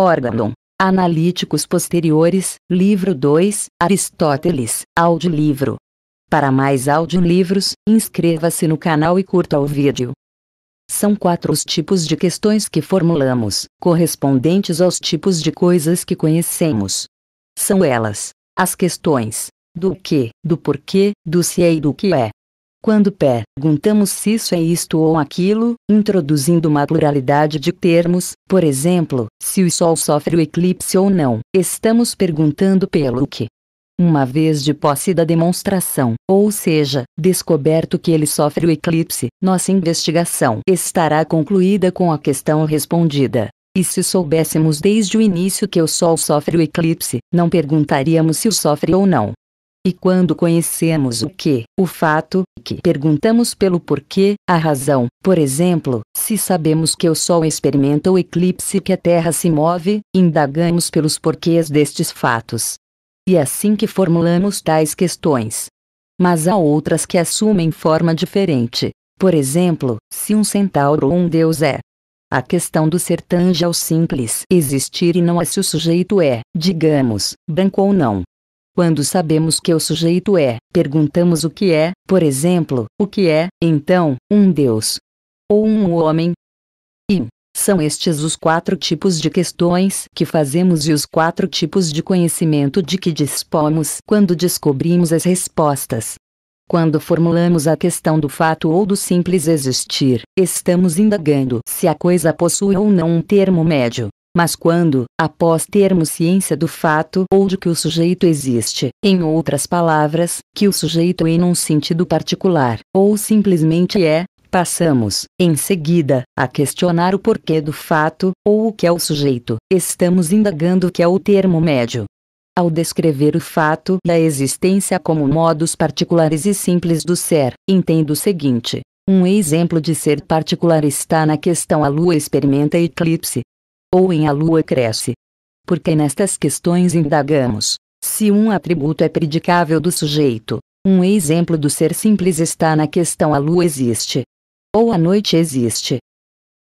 órgão. Analíticos posteriores, livro 2, Aristóteles, audiolivro. Para mais audiolivros, inscreva-se no canal e curta o vídeo. São quatro os tipos de questões que formulamos, correspondentes aos tipos de coisas que conhecemos. São elas: as questões do que, do porquê, do se e do que é. Quando perguntamos se isso é isto ou aquilo, introduzindo uma pluralidade de termos, por exemplo, se o Sol sofre o eclipse ou não, estamos perguntando pelo que. Uma vez de posse da demonstração, ou seja, descoberto que ele sofre o eclipse, nossa investigação estará concluída com a questão respondida. E se soubéssemos desde o início que o Sol sofre o eclipse, não perguntaríamos se o sofre ou não. E quando conhecemos o que, o fato, que perguntamos pelo porquê, a razão, por exemplo, se sabemos que o Sol experimenta o eclipse e que a Terra se move, indagamos pelos porquês destes fatos. E assim que formulamos tais questões. Mas há outras que assumem forma diferente. Por exemplo, se um centauro ou um deus é. A questão do ser tange ao simples existir e não a é se o sujeito é, digamos, branco ou não. Quando sabemos que o sujeito é, perguntamos o que é, por exemplo, o que é, então, um Deus ou um homem. E são estes os quatro tipos de questões que fazemos e os quatro tipos de conhecimento de que dispomos quando descobrimos as respostas. Quando formulamos a questão do fato ou do simples existir, estamos indagando se a coisa possui ou não um termo médio, mas quando, após termos ciência do fato ou de que o sujeito existe, em outras palavras, que o sujeito é em um sentido particular, ou simplesmente é, Passamos, em seguida, a questionar o porquê do fato, ou o que é o sujeito. Estamos indagando o que é o termo médio. Ao descrever o fato e a existência como modos particulares e simples do ser, entendo o seguinte. Um exemplo de ser particular está na questão a lua experimenta eclipse, ou em a lua cresce. Porque nestas questões indagamos, se um atributo é predicável do sujeito, um exemplo do ser simples está na questão a lua existe. Ou a noite existe.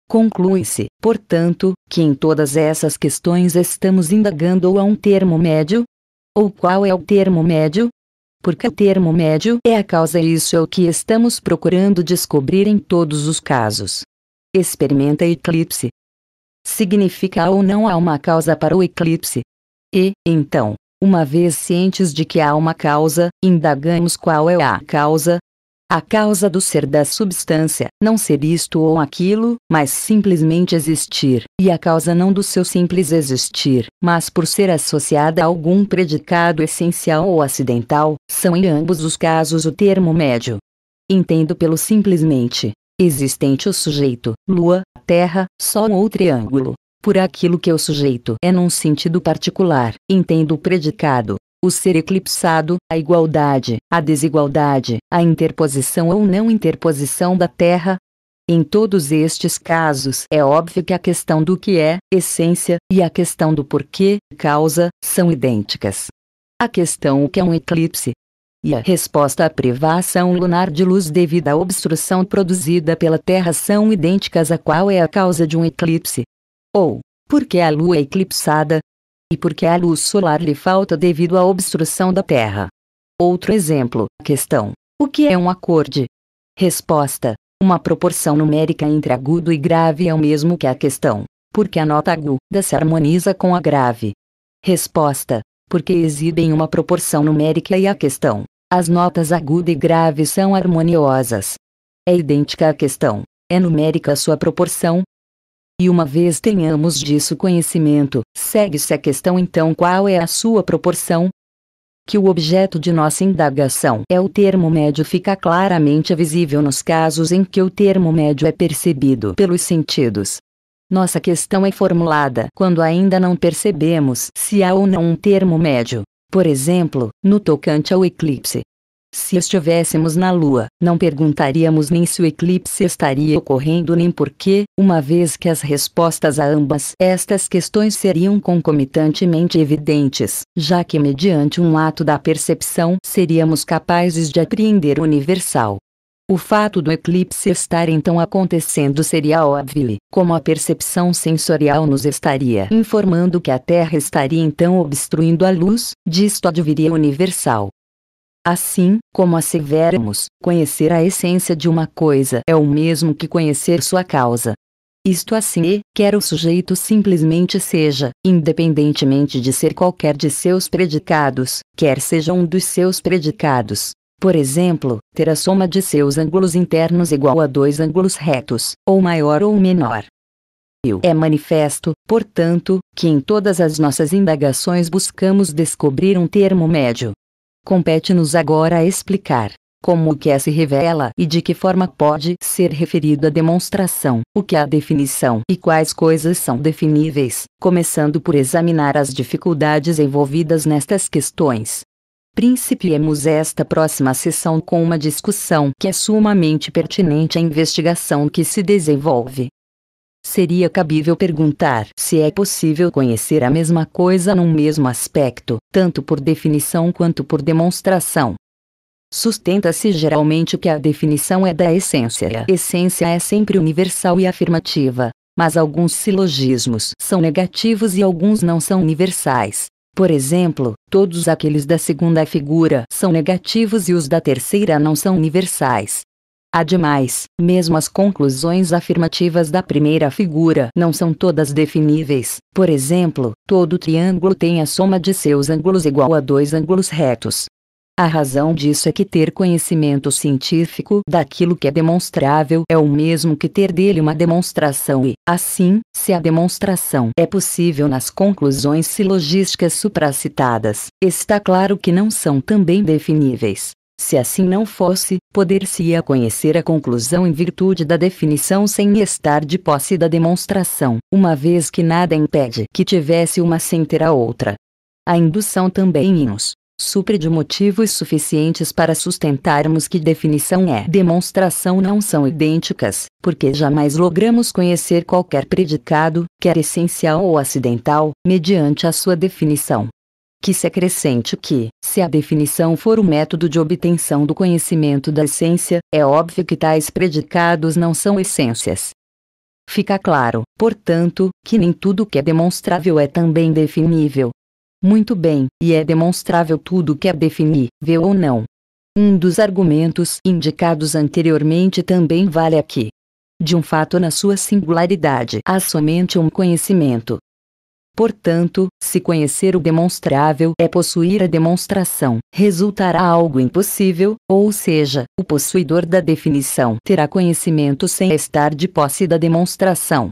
Conclui-se, portanto, que em todas essas questões estamos indagando ou a um termo médio? Ou qual é o termo médio? Porque o termo médio é a causa e isso é o que estamos procurando descobrir em todos os casos. Experimenta eclipse, significa ou não há uma causa para o eclipse. E, então, uma vez cientes de que há uma causa, indagamos qual é a causa. A causa do ser da substância, não ser isto ou aquilo, mas simplesmente existir, e a causa não do seu simples existir, mas por ser associada a algum predicado essencial ou acidental, são em ambos os casos o termo médio. Entendo pelo simplesmente, existente o sujeito, lua, terra, sol ou triângulo. Por aquilo que o sujeito é num sentido particular, entendo o predicado, o ser eclipsado, a igualdade, a desigualdade, a interposição ou não interposição da terra. Em todos estes casos é óbvio que a questão do que é, essência, e a questão do porquê, causa, são idênticas. A questão o que é um eclipse, e a resposta à privação lunar de luz devido à obstrução produzida pela Terra são idênticas a qual é a causa de um eclipse. Ou, porque a Lua é eclipsada, e porque a luz solar lhe falta devido à obstrução da Terra. Outro exemplo, questão: o que é um acorde? Resposta: uma proporção numérica entre agudo e grave é o mesmo que a questão, porque a nota aguda se harmoniza com a grave. Resposta: porque exibem uma proporção numérica e a questão, as notas aguda e grave são harmoniosas. É idêntica à questão, é numérica sua proporção. E uma vez tenhamos disso conhecimento, segue-se a questão então qual é a sua proporção? Que o objeto de nossa indagação é o termo médio fica claramente visível nos casos em que o termo médio é percebido pelos sentidos. Nossa questão é formulada quando ainda não percebemos se há ou não um termo médio por exemplo, no tocante ao eclipse. Se estivéssemos na Lua, não perguntaríamos nem se o eclipse estaria ocorrendo nem por quê, uma vez que as respostas a ambas estas questões seriam concomitantemente evidentes, já que mediante um ato da percepção seríamos capazes de apreender o universal. O fato do eclipse estar então acontecendo seria óbvio, como a percepção sensorial nos estaria informando que a Terra estaria então obstruindo a luz, disto adviria universal. Assim, como asseveramos, conhecer a essência de uma coisa é o mesmo que conhecer sua causa. Isto assim é, quer o sujeito simplesmente seja, independentemente de ser qualquer de seus predicados, quer seja um dos seus predicados, por exemplo, ter a soma de seus ângulos internos igual a dois ângulos retos, ou maior ou menor. É manifesto, portanto, que em todas as nossas indagações buscamos descobrir um termo médio. Compete-nos agora explicar como o que é se revela e de que forma pode ser referido a demonstração, o que é a definição e quais coisas são definíveis, começando por examinar as dificuldades envolvidas nestas questões. Principiemos esta próxima sessão com uma discussão que é sumamente pertinente à investigação que se desenvolve. Seria cabível perguntar se é possível conhecer a mesma coisa num mesmo aspecto, tanto por definição quanto por demonstração. Sustenta-se geralmente que a definição é da essência e a essência é sempre universal e afirmativa, mas alguns silogismos são negativos e alguns não são universais, por exemplo, todos aqueles da segunda figura são negativos e os da terceira não são universais. Ademais, mesmo as conclusões afirmativas da primeira figura não são todas definíveis. Por exemplo, todo triângulo tem a soma de seus ângulos igual a dois ângulos retos. A razão disso é que ter conhecimento científico daquilo que é demonstrável é o mesmo que ter dele uma demonstração e, assim, se a demonstração é possível nas conclusões silogísticas supracitadas, está claro que não são também definíveis. Se assim não fosse, poder-se-ia conhecer a conclusão em virtude da definição sem estar de posse da demonstração, uma vez que nada impede que tivesse uma sem ter a outra. A indução também nos supre de motivos suficientes para sustentarmos que definição e é. demonstração não são idênticas, porque jamais logramos conhecer qualquer predicado, quer essencial ou acidental, mediante a sua definição. Que se acrescente que, se a definição for o método de obtenção do conhecimento da essência, é óbvio que tais predicados não são essências. Fica claro, portanto, que nem tudo que é demonstrável é também definível, muito bem, e é demonstrável tudo o que a é definir, vê ou não. Um dos argumentos indicados anteriormente também vale aqui. De um fato na sua singularidade há somente um conhecimento. Portanto, se conhecer o demonstrável é possuir a demonstração, resultará algo impossível, ou seja, o possuidor da definição terá conhecimento sem estar de posse da demonstração.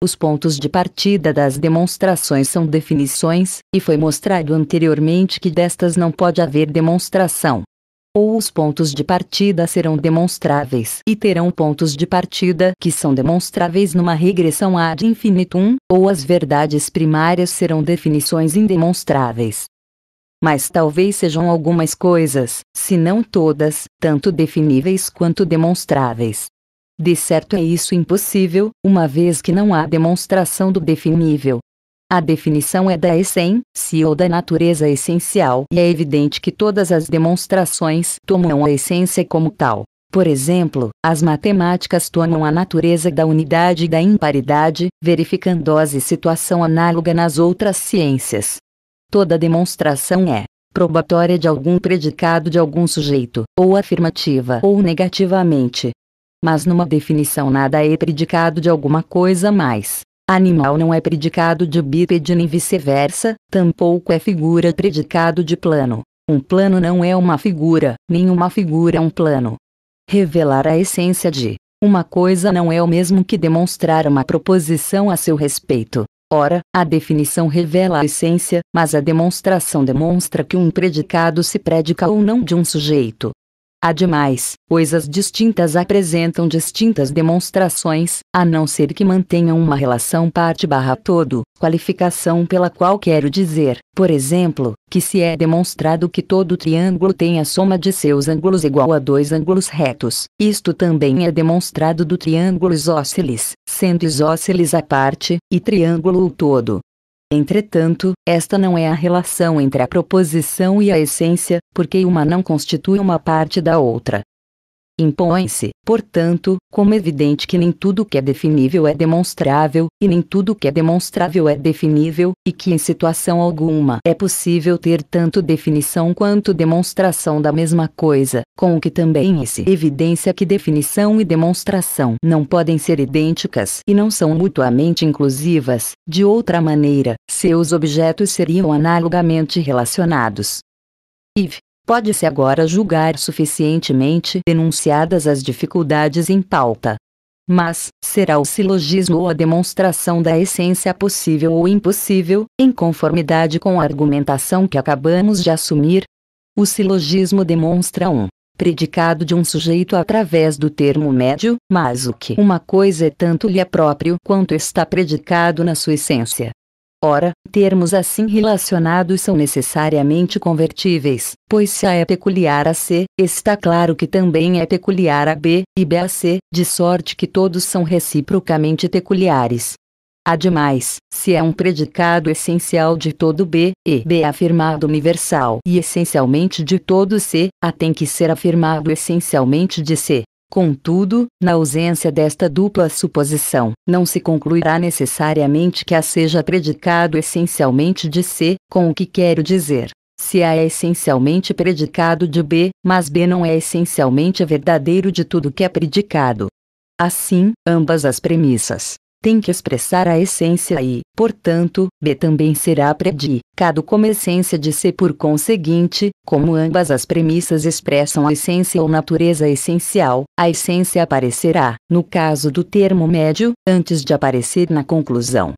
Os pontos de partida das demonstrações são definições, e foi mostrado anteriormente que destas não pode haver demonstração. Ou os pontos de partida serão demonstráveis e terão pontos de partida que são demonstráveis numa regressão ad infinitum, ou as verdades primárias serão definições indemonstráveis mas talvez sejam algumas coisas, se não todas, tanto definíveis quanto demonstráveis. De certo é isso impossível, uma vez que não há demonstração do definível. A definição é da essência ou da natureza essencial e é evidente que todas as demonstrações tomam a essência como tal. Por exemplo, as matemáticas tomam a natureza da unidade e da imparidade, verificando-se situação análoga nas outras ciências. Toda demonstração é, probatória de algum predicado de algum sujeito, ou afirmativa ou negativamente, mas numa definição nada é predicado de alguma coisa mais. Animal não é predicado de bípede nem vice-versa, tampouco é figura predicado de plano. Um plano não é uma figura, nem uma figura é um plano. Revelar a essência de uma coisa não é o mesmo que demonstrar uma proposição a seu respeito. Ora, a definição revela a essência, mas a demonstração demonstra que um predicado se predica ou não de um sujeito. Ademais, coisas distintas apresentam distintas demonstrações, a não ser que mantenham uma relação parte barra todo, qualificação pela qual quero dizer, por exemplo, que se é demonstrado que todo triângulo tem a soma de seus ângulos igual a dois ângulos retos, isto também é demonstrado do triângulo isósceles, sendo isósceles a parte, e triângulo o todo. Entretanto, esta não é a relação entre a proposição e a essência, porque uma não constitui uma parte da outra. Impõe-se, portanto, como evidente que nem tudo que é definível é demonstrável, e nem tudo que é demonstrável é definível, e que em situação alguma é possível ter tanto definição quanto demonstração da mesma coisa, com o que também se evidência que definição e demonstração não podem ser idênticas e não são mutuamente inclusivas, de outra maneira, seus objetos seriam analogamente relacionados. IV pode-se agora julgar suficientemente enunciadas as dificuldades em pauta. Mas, será o silogismo ou a demonstração da essência possível ou impossível, em conformidade com a argumentação que acabamos de assumir? O silogismo demonstra um predicado de um sujeito através do termo médio, mas o que uma coisa é tanto lhe é próprio quanto está predicado na sua essência. Ora, termos assim relacionados são necessariamente convertíveis, pois se A é peculiar a C, está claro que também é peculiar a B, e B a C, de sorte que todos são reciprocamente peculiares. Ademais, se é um predicado essencial de todo B, e B é afirmado universal e essencialmente de todo C, A tem que ser afirmado essencialmente de C. Contudo, na ausência desta dupla suposição, não se concluirá necessariamente que A seja predicado essencialmente de C, com o que quero dizer. Se A é essencialmente predicado de B, mas B não é essencialmente verdadeiro de tudo que é predicado. Assim, ambas as premissas tem que expressar a essência e, portanto, B também será predicado como essência de C por conseguinte, como ambas as premissas expressam a essência ou natureza essencial, a essência aparecerá, no caso do termo médio, antes de aparecer na conclusão.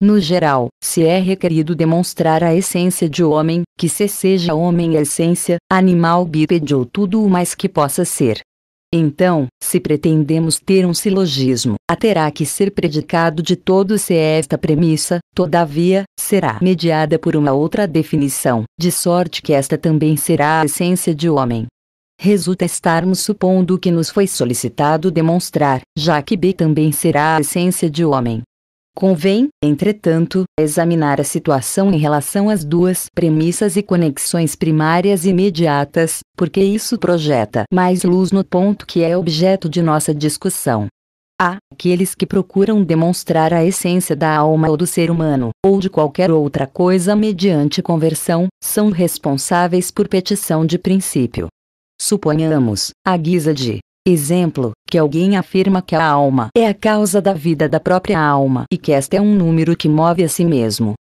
No geral, se é requerido demonstrar a essência de homem, que se seja homem a é essência, animal bípede ou tudo o mais que possa ser. Então, se pretendemos ter um silogismo, a terá que ser predicado de todo se esta premissa, todavia, será mediada por uma outra definição, de sorte que esta também será a essência de homem. Resulta estarmos supondo que nos foi solicitado demonstrar, já que B também será a essência de homem. Convém, entretanto, examinar a situação em relação às duas premissas e conexões primárias imediatas, porque isso projeta mais luz no ponto que é objeto de nossa discussão. Há aqueles que procuram demonstrar a essência da alma ou do ser humano, ou de qualquer outra coisa mediante conversão, são responsáveis por petição de princípio. Suponhamos, à guisa de Exemplo, que alguém afirma que a alma é a causa da vida da própria alma e que esta é um número que move a si mesmo.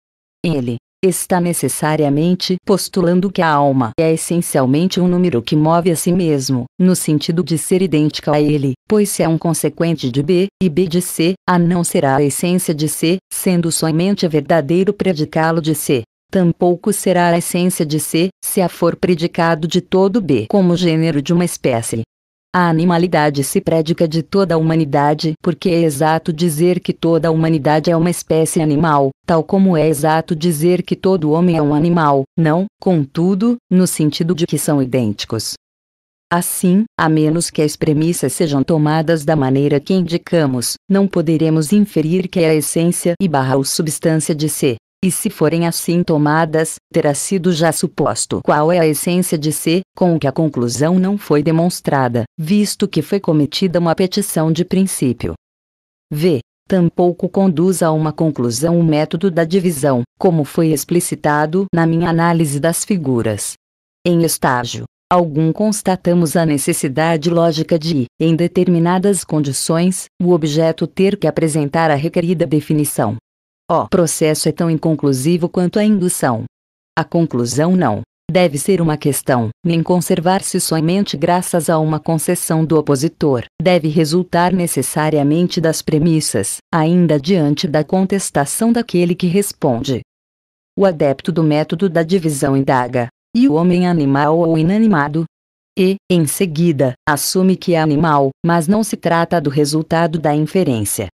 Ele está necessariamente postulando que a alma é essencialmente um número que move a si mesmo, no sentido de ser idêntica a ele, pois se é um consequente de B, e B de C, A não será a essência de C, sendo somente verdadeiro predicá-lo de C. Tampouco será a essência de C, se A for predicado de todo B como gênero de uma espécie. A animalidade se predica de toda a humanidade, porque é exato dizer que toda a humanidade é uma espécie animal, tal como é exato dizer que todo homem é um animal, não, contudo, no sentido de que são idênticos. Assim, a menos que as premissas sejam tomadas da maneira que indicamos, não poderemos inferir que é a essência e barra ou substância de ser e se forem assim tomadas, terá sido já suposto qual é a essência de ser com que a conclusão não foi demonstrada, visto que foi cometida uma petição de princípio. V. Tampouco conduz a uma conclusão o método da divisão, como foi explicitado na minha análise das figuras. Em estágio algum constatamos a necessidade lógica de, em determinadas condições, o objeto ter que apresentar a requerida definição. O processo é tão inconclusivo quanto a indução. A conclusão não deve ser uma questão, nem conservar-se somente graças a uma concessão do opositor, deve resultar necessariamente das premissas, ainda diante da contestação daquele que responde. O adepto do método da divisão indaga: e o homem animal ou inanimado? E, em seguida, assume que é animal, mas não se trata do resultado da inferência.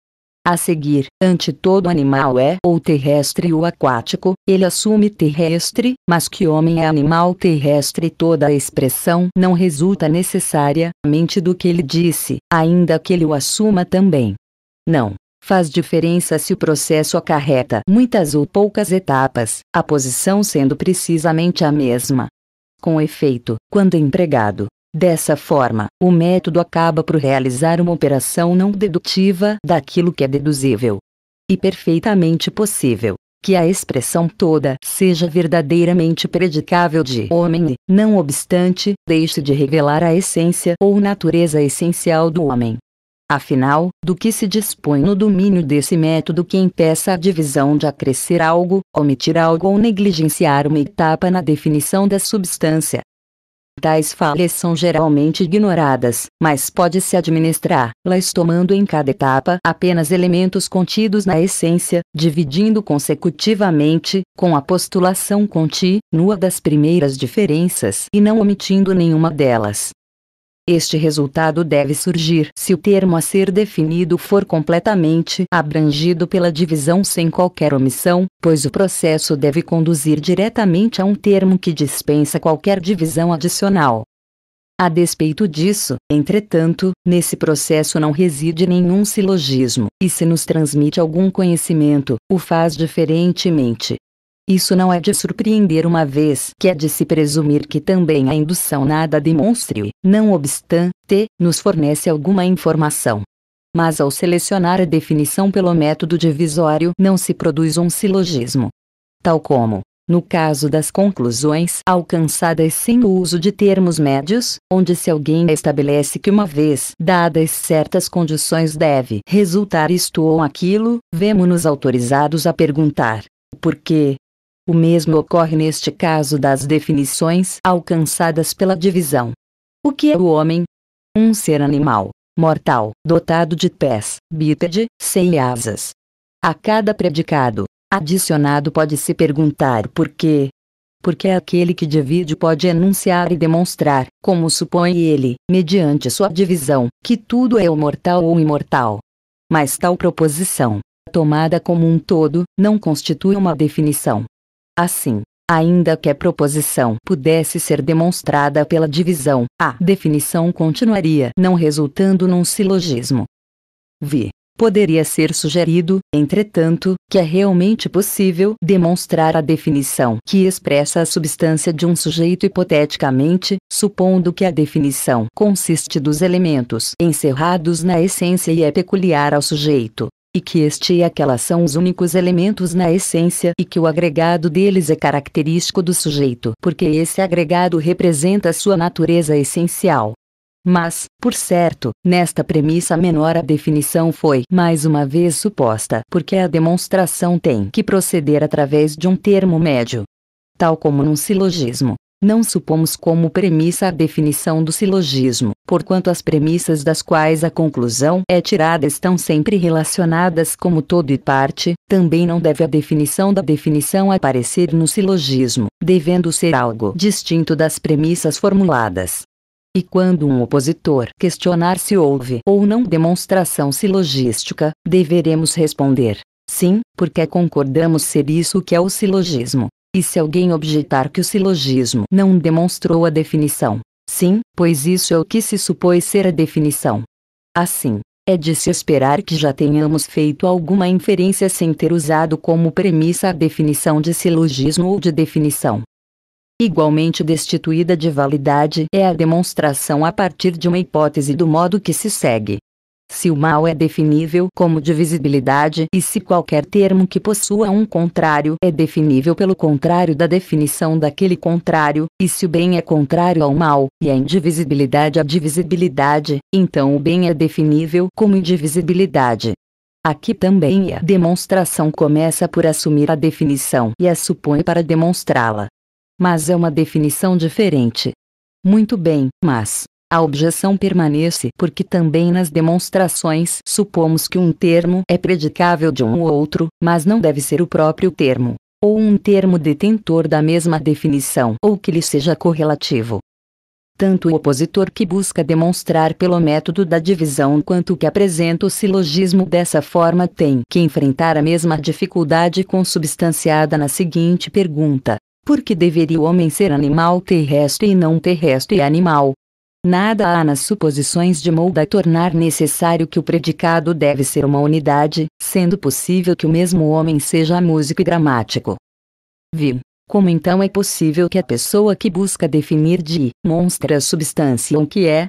A seguir, ante todo animal é ou terrestre ou aquático, ele assume terrestre, mas que homem é animal terrestre toda a expressão não resulta necessariamente do que ele disse, ainda que ele o assuma também. Não. Faz diferença se o processo acarreta muitas ou poucas etapas, a posição sendo precisamente a mesma. Com efeito, quando empregado, Dessa forma, o método acaba por realizar uma operação não dedutiva daquilo que é deduzível. E perfeitamente possível que a expressão toda seja verdadeiramente predicável de homem, e, não obstante, deixe de revelar a essência ou natureza essencial do homem. Afinal, do que se dispõe no domínio desse método que impeça a divisão de acrescer algo, omitir algo ou negligenciar uma etapa na definição da substância, Tais falhas são geralmente ignoradas, mas pode-se administrar las tomando em cada etapa apenas elementos contidos na essência, dividindo consecutivamente, com a postulação contínua das primeiras diferenças e não omitindo nenhuma delas. Este resultado deve surgir se o termo a ser definido for completamente abrangido pela divisão sem qualquer omissão, pois o processo deve conduzir diretamente a um termo que dispensa qualquer divisão adicional. A despeito disso, entretanto, nesse processo não reside nenhum silogismo, e se nos transmite algum conhecimento, o faz diferentemente, isso não é de surpreender uma vez que é de se presumir que também a indução nada demonstre, não obstante, nos fornece alguma informação. Mas ao selecionar a definição pelo método divisório não se produz um silogismo. Tal como, no caso das conclusões alcançadas sem o uso de termos médios, onde se alguém estabelece que uma vez dadas certas condições deve resultar isto ou aquilo, vemos nos autorizados a perguntar: por quê? O mesmo ocorre neste caso das definições alcançadas pela divisão. O que é o homem? Um ser animal, mortal, dotado de pés, bípede, sem asas. A cada predicado, adicionado pode-se perguntar por quê. Porque aquele que divide pode enunciar e demonstrar, como supõe ele, mediante sua divisão, que tudo é o mortal ou imortal. Mas tal proposição, tomada como um todo, não constitui uma definição. Assim, ainda que a proposição pudesse ser demonstrada pela divisão, a definição continuaria não resultando num silogismo. V. Poderia ser sugerido, entretanto, que é realmente possível demonstrar a definição que expressa a substância de um sujeito hipoteticamente, supondo que a definição consiste dos elementos encerrados na essência e é peculiar ao sujeito, e que este e aquela são os únicos elementos na essência e que o agregado deles é característico do sujeito, porque esse agregado representa sua natureza essencial. Mas, por certo, nesta premissa menor a definição foi mais uma vez suposta, porque a demonstração tem que proceder através de um termo médio. Tal como num silogismo, não supomos como premissa a definição do silogismo, porquanto as premissas das quais a conclusão é tirada estão sempre relacionadas como todo e parte, também não deve a definição da definição aparecer no silogismo, devendo ser algo distinto das premissas formuladas. E quando um opositor questionar se houve ou não demonstração silogística, deveremos responder: sim, porque concordamos ser isso que é o silogismo. E se alguém objetar que o silogismo não demonstrou a definição? Sim, pois isso é o que se supôs ser a definição. Assim, é de se esperar que já tenhamos feito alguma inferência sem ter usado como premissa a definição de silogismo ou de definição. Igualmente destituída de validade é a demonstração a partir de uma hipótese do modo que se segue se o mal é definível como divisibilidade e se qualquer termo que possua um contrário é definível pelo contrário da definição daquele contrário, e se o bem é contrário ao mal, e a indivisibilidade a divisibilidade, então o bem é definível como indivisibilidade. Aqui também a demonstração começa por assumir a definição e a supõe para demonstrá-la. Mas é uma definição diferente. Muito bem, mas, a objeção permanece porque também nas demonstrações supomos que um termo é predicável de um ou outro, mas não deve ser o próprio termo, ou um termo detentor da mesma definição ou que lhe seja correlativo. Tanto o opositor que busca demonstrar pelo método da divisão quanto o que apresenta o silogismo dessa forma tem que enfrentar a mesma dificuldade consubstanciada na seguinte pergunta: por que deveria o homem ser animal terrestre e não terrestre e animal? Nada há nas suposições de molda tornar necessário que o predicado deve ser uma unidade, sendo possível que o mesmo homem seja músico e gramático. Vi. Como então é possível que a pessoa que busca definir de monstra a substância o que é,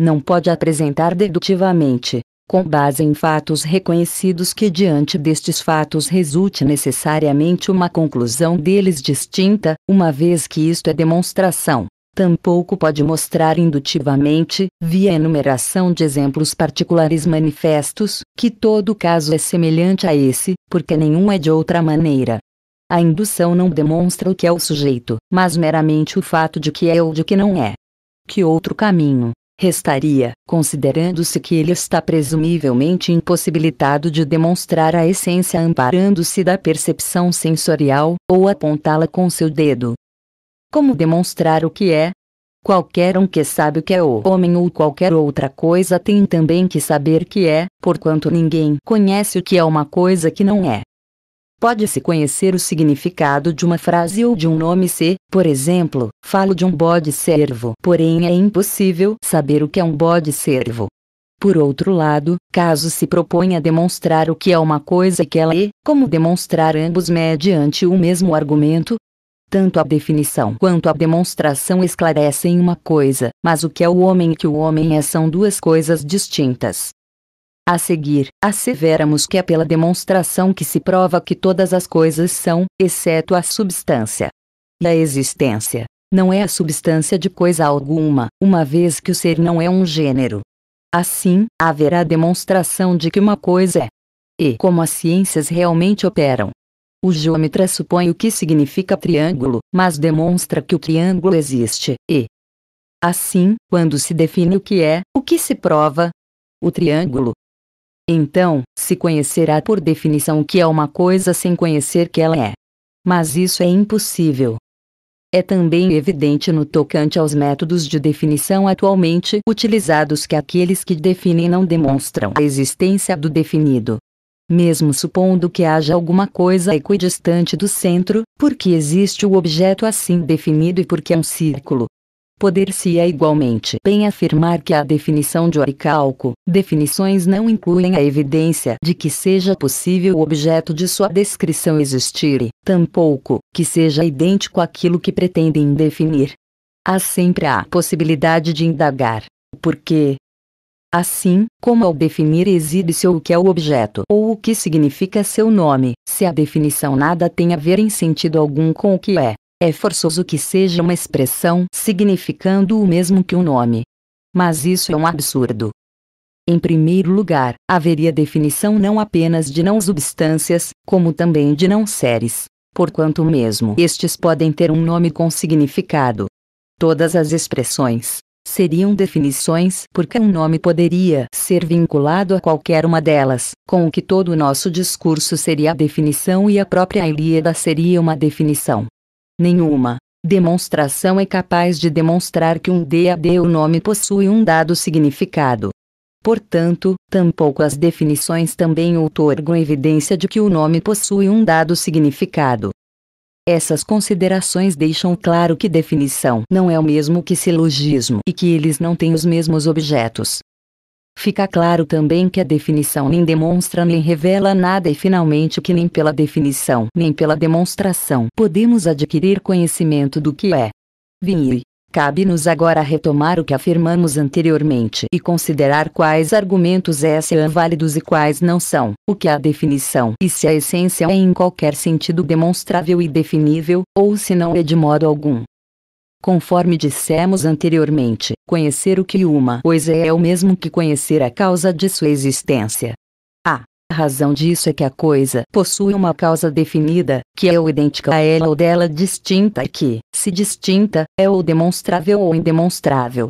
não pode apresentar dedutivamente, com base em fatos reconhecidos que diante destes fatos resulte necessariamente uma conclusão deles distinta, uma vez que isto é demonstração. Tampouco pode mostrar indutivamente, via enumeração de exemplos particulares manifestos, que todo caso é semelhante a esse, porque nenhum é de outra maneira. A indução não demonstra o que é o sujeito, mas meramente o fato de que é ou de que não é. Que outro caminho restaria, considerando-se que ele está presumivelmente impossibilitado de demonstrar a essência amparando-se da percepção sensorial, ou apontá-la com seu dedo? Como demonstrar o que é? Qualquer um que sabe o que é o homem ou qualquer outra coisa tem também que saber que é, porquanto ninguém conhece o que é uma coisa que não é. Pode-se conhecer o significado de uma frase ou de um nome se, por exemplo, falo de um bode-servo, porém é impossível saber o que é um bode-servo. Por outro lado, caso se proponha demonstrar o que é uma coisa que ela é, como demonstrar ambos mediante o mesmo argumento, tanto a definição quanto a demonstração esclarecem uma coisa, mas o que é o homem e que o homem é são duas coisas distintas. A seguir, asseveramos que é pela demonstração que se prova que todas as coisas são, exceto a substância. E a existência não é a substância de coisa alguma, uma vez que o ser não é um gênero. Assim, haverá demonstração de que uma coisa é. E como as ciências realmente operam, o geômetra supõe o que significa triângulo, mas demonstra que o triângulo existe, e. Assim, quando se define o que é, o que se prova? O triângulo. Então, se conhecerá por definição o que é uma coisa sem conhecer que ela é. Mas isso é impossível. É também evidente no tocante aos métodos de definição atualmente utilizados que aqueles que definem não demonstram a existência do definido, mesmo supondo que haja alguma coisa equidistante do centro, porque existe o objeto assim definido e porque é um círculo. poder se ia é igualmente bem afirmar que a definição de oricalco, definições não incluem a evidência de que seja possível o objeto de sua descrição existir e, tampouco, que seja idêntico àquilo que pretendem definir. Há sempre a possibilidade de indagar, por quê, Assim, como ao definir exibe-se o que é o objeto ou o que significa seu nome, se a definição nada tem a ver em sentido algum com o que é, é forçoso que seja uma expressão significando o mesmo que o um nome. Mas isso é um absurdo. Em primeiro lugar, haveria definição não apenas de não substâncias, como também de não seres, porquanto mesmo estes podem ter um nome com significado. Todas as expressões, seriam definições porque um nome poderia ser vinculado a qualquer uma delas, com o que todo o nosso discurso seria a definição e a própria Ilíada seria uma definição. Nenhuma demonstração é capaz de demonstrar que um DAD o nome possui um dado significado. Portanto, tampouco as definições também outorgam evidência de que o nome possui um dado significado. Essas considerações deixam claro que definição não é o mesmo que silogismo e que eles não têm os mesmos objetos. Fica claro também que a definição nem demonstra nem revela nada e finalmente que nem pela definição nem pela demonstração podemos adquirir conhecimento do que é. Vinhe. Cabe-nos agora retomar o que afirmamos anteriormente e considerar quais argumentos é são válidos e quais não são, o que é a definição e se a essência é em qualquer sentido demonstrável e definível, ou se não é de modo algum. Conforme dissemos anteriormente, conhecer o que uma coisa é é o mesmo que conhecer a causa de sua existência. A razão disso é que a coisa possui uma causa definida, que é ou idêntica a ela ou dela distinta e que, se distinta, é ou demonstrável ou indemonstrável.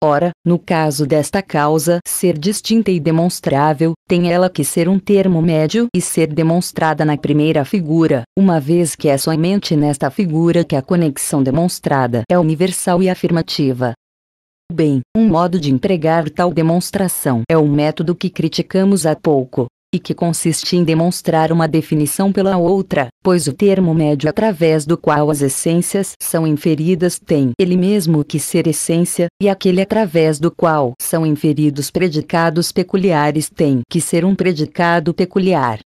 Ora, no caso desta causa ser distinta e demonstrável, tem ela que ser um termo médio e ser demonstrada na primeira figura, uma vez que é somente nesta figura que a conexão demonstrada é universal e afirmativa. Bem, um modo de empregar tal demonstração é o método que criticamos há pouco, e que consiste em demonstrar uma definição pela outra, pois o termo médio através do qual as essências são inferidas tem ele mesmo que ser essência, e aquele através do qual são inferidos predicados peculiares tem que ser um predicado peculiar.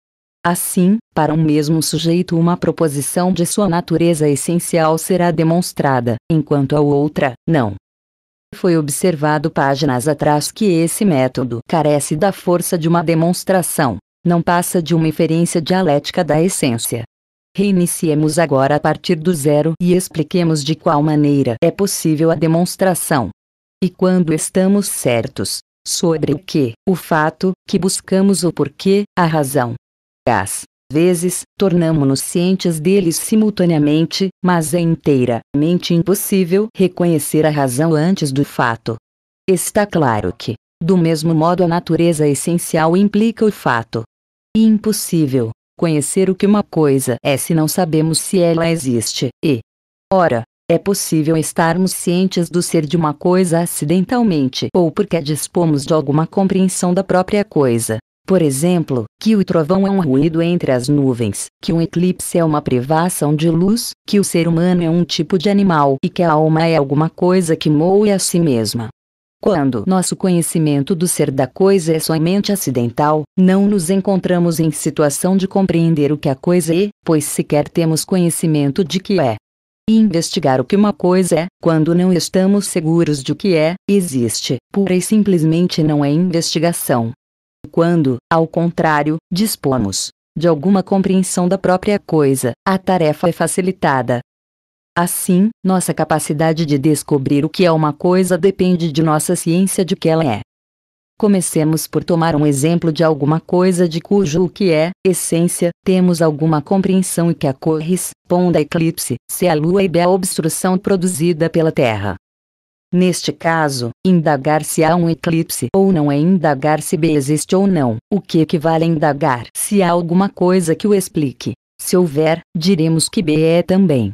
Assim, para um mesmo sujeito uma proposição de sua natureza essencial será demonstrada, enquanto a outra, não. Foi observado páginas atrás que esse método carece da força de uma demonstração, não passa de uma inferência dialética da essência. Reiniciemos agora a partir do zero e expliquemos de qual maneira é possível a demonstração. E quando estamos certos sobre o que, o fato, que buscamos o porquê, a razão. Gás vezes, tornamo-nos cientes deles simultaneamente, mas é inteiramente impossível reconhecer a razão antes do fato. Está claro que, do mesmo modo, a natureza essencial implica o fato. E é impossível conhecer o que uma coisa é se não sabemos se ela existe, e, ora, é possível estarmos cientes do ser de uma coisa acidentalmente ou porque dispomos de alguma compreensão da própria coisa. Por exemplo, que o trovão é um ruído entre as nuvens, que um eclipse é uma privação de luz, que o ser humano é um tipo de animal e que a alma é alguma coisa que moe a si mesma. Quando nosso conhecimento do ser da coisa é somente acidental, não nos encontramos em situação de compreender o que a coisa é, pois sequer temos conhecimento de que é. E investigar o que uma coisa é, quando não estamos seguros de o que é, existe, pura e simplesmente não é investigação, quando, ao contrário, dispomos de alguma compreensão da própria coisa, a tarefa é facilitada. Assim, nossa capacidade de descobrir o que é uma coisa depende de nossa ciência de que ela é. Comecemos por tomar um exemplo de alguma coisa de cujo o que é, essência, temos alguma compreensão e que a corresponde a eclipse, se a Lua e da obstrução produzida pela Terra. Neste caso, indagar se há um eclipse ou não é indagar se B existe ou não, o que equivale a indagar se há alguma coisa que o explique. Se houver, diremos que B é também.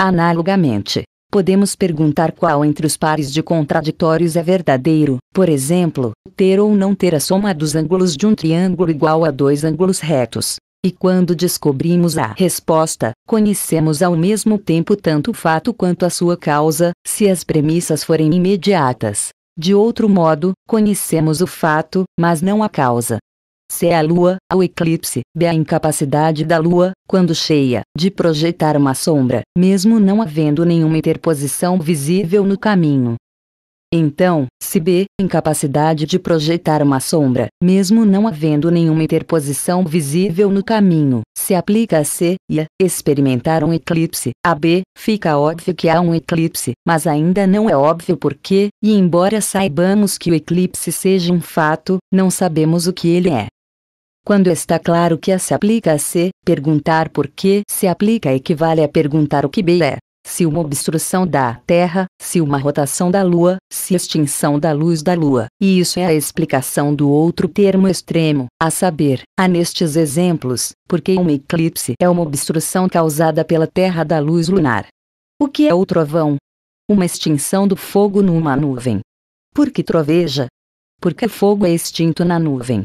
Analogamente, podemos perguntar qual entre os pares de contraditórios é verdadeiro, por exemplo, ter ou não ter a soma dos ângulos de um triângulo igual a dois ângulos retos. E quando descobrimos a resposta, conhecemos ao mesmo tempo tanto o fato quanto a sua causa, se as premissas forem imediatas. De outro modo, conhecemos o fato, mas não a causa. Se é a Lua, ao eclipse, B. A incapacidade da Lua, quando cheia, de projetar uma sombra, mesmo não havendo nenhuma interposição visível no caminho. Então, se B, incapacidade de projetar uma sombra, mesmo não havendo nenhuma interposição visível no caminho, se aplica a C e a experimentar um eclipse, a B, fica óbvio que há um eclipse, mas ainda não é óbvio por quê, e embora saibamos que o eclipse seja um fato, não sabemos o que ele é. Quando está claro que A se aplica a C, perguntar por que se aplica equivale a perguntar o que B é se uma obstrução da Terra, se uma rotação da Lua, se extinção da luz da Lua, e isso é a explicação do outro termo extremo, a saber, há nestes exemplos, porque um eclipse é uma obstrução causada pela Terra da luz lunar. O que é o trovão? Uma extinção do fogo numa nuvem. Por que troveja? Porque fogo é extinto na nuvem.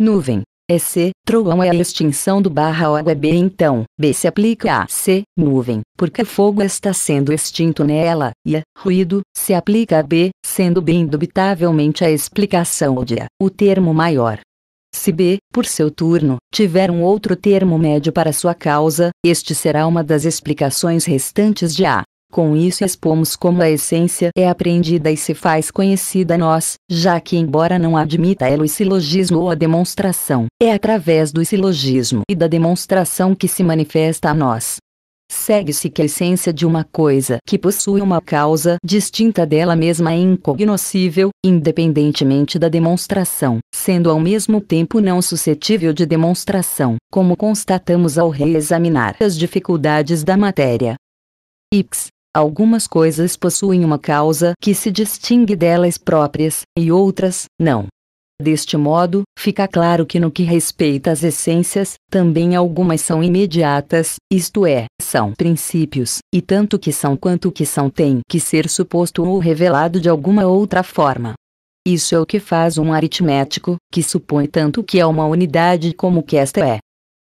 Nuvem, é C. trovão é a extinção do barra ou B então, B se aplica a C, nuvem, porque fogo está sendo extinto nela, e a, ruído, se aplica a B, sendo B indubitavelmente a explicação de a, o termo maior. Se B, por seu turno, tiver um outro termo médio para sua causa, este será uma das explicações restantes de A. Com isso expomos como a essência é aprendida e se faz conhecida a nós, já que embora não admita ela o silogismo ou a demonstração, é através do silogismo e da demonstração que se manifesta a nós. Segue-se que a essência de uma coisa que possui uma causa distinta dela mesma é incognoscível, independentemente da demonstração, sendo ao mesmo tempo não suscetível de demonstração, como constatamos ao reexaminar as dificuldades da matéria. Ix, Algumas coisas possuem uma causa que se distingue delas próprias, e outras, não. Deste modo, fica claro que no que respeita às essências, também algumas são imediatas, isto é, são princípios, e tanto que são quanto que são tem que ser suposto ou revelado de alguma outra forma. Isso é o que faz um aritmético, que supõe tanto que é uma unidade como que esta é.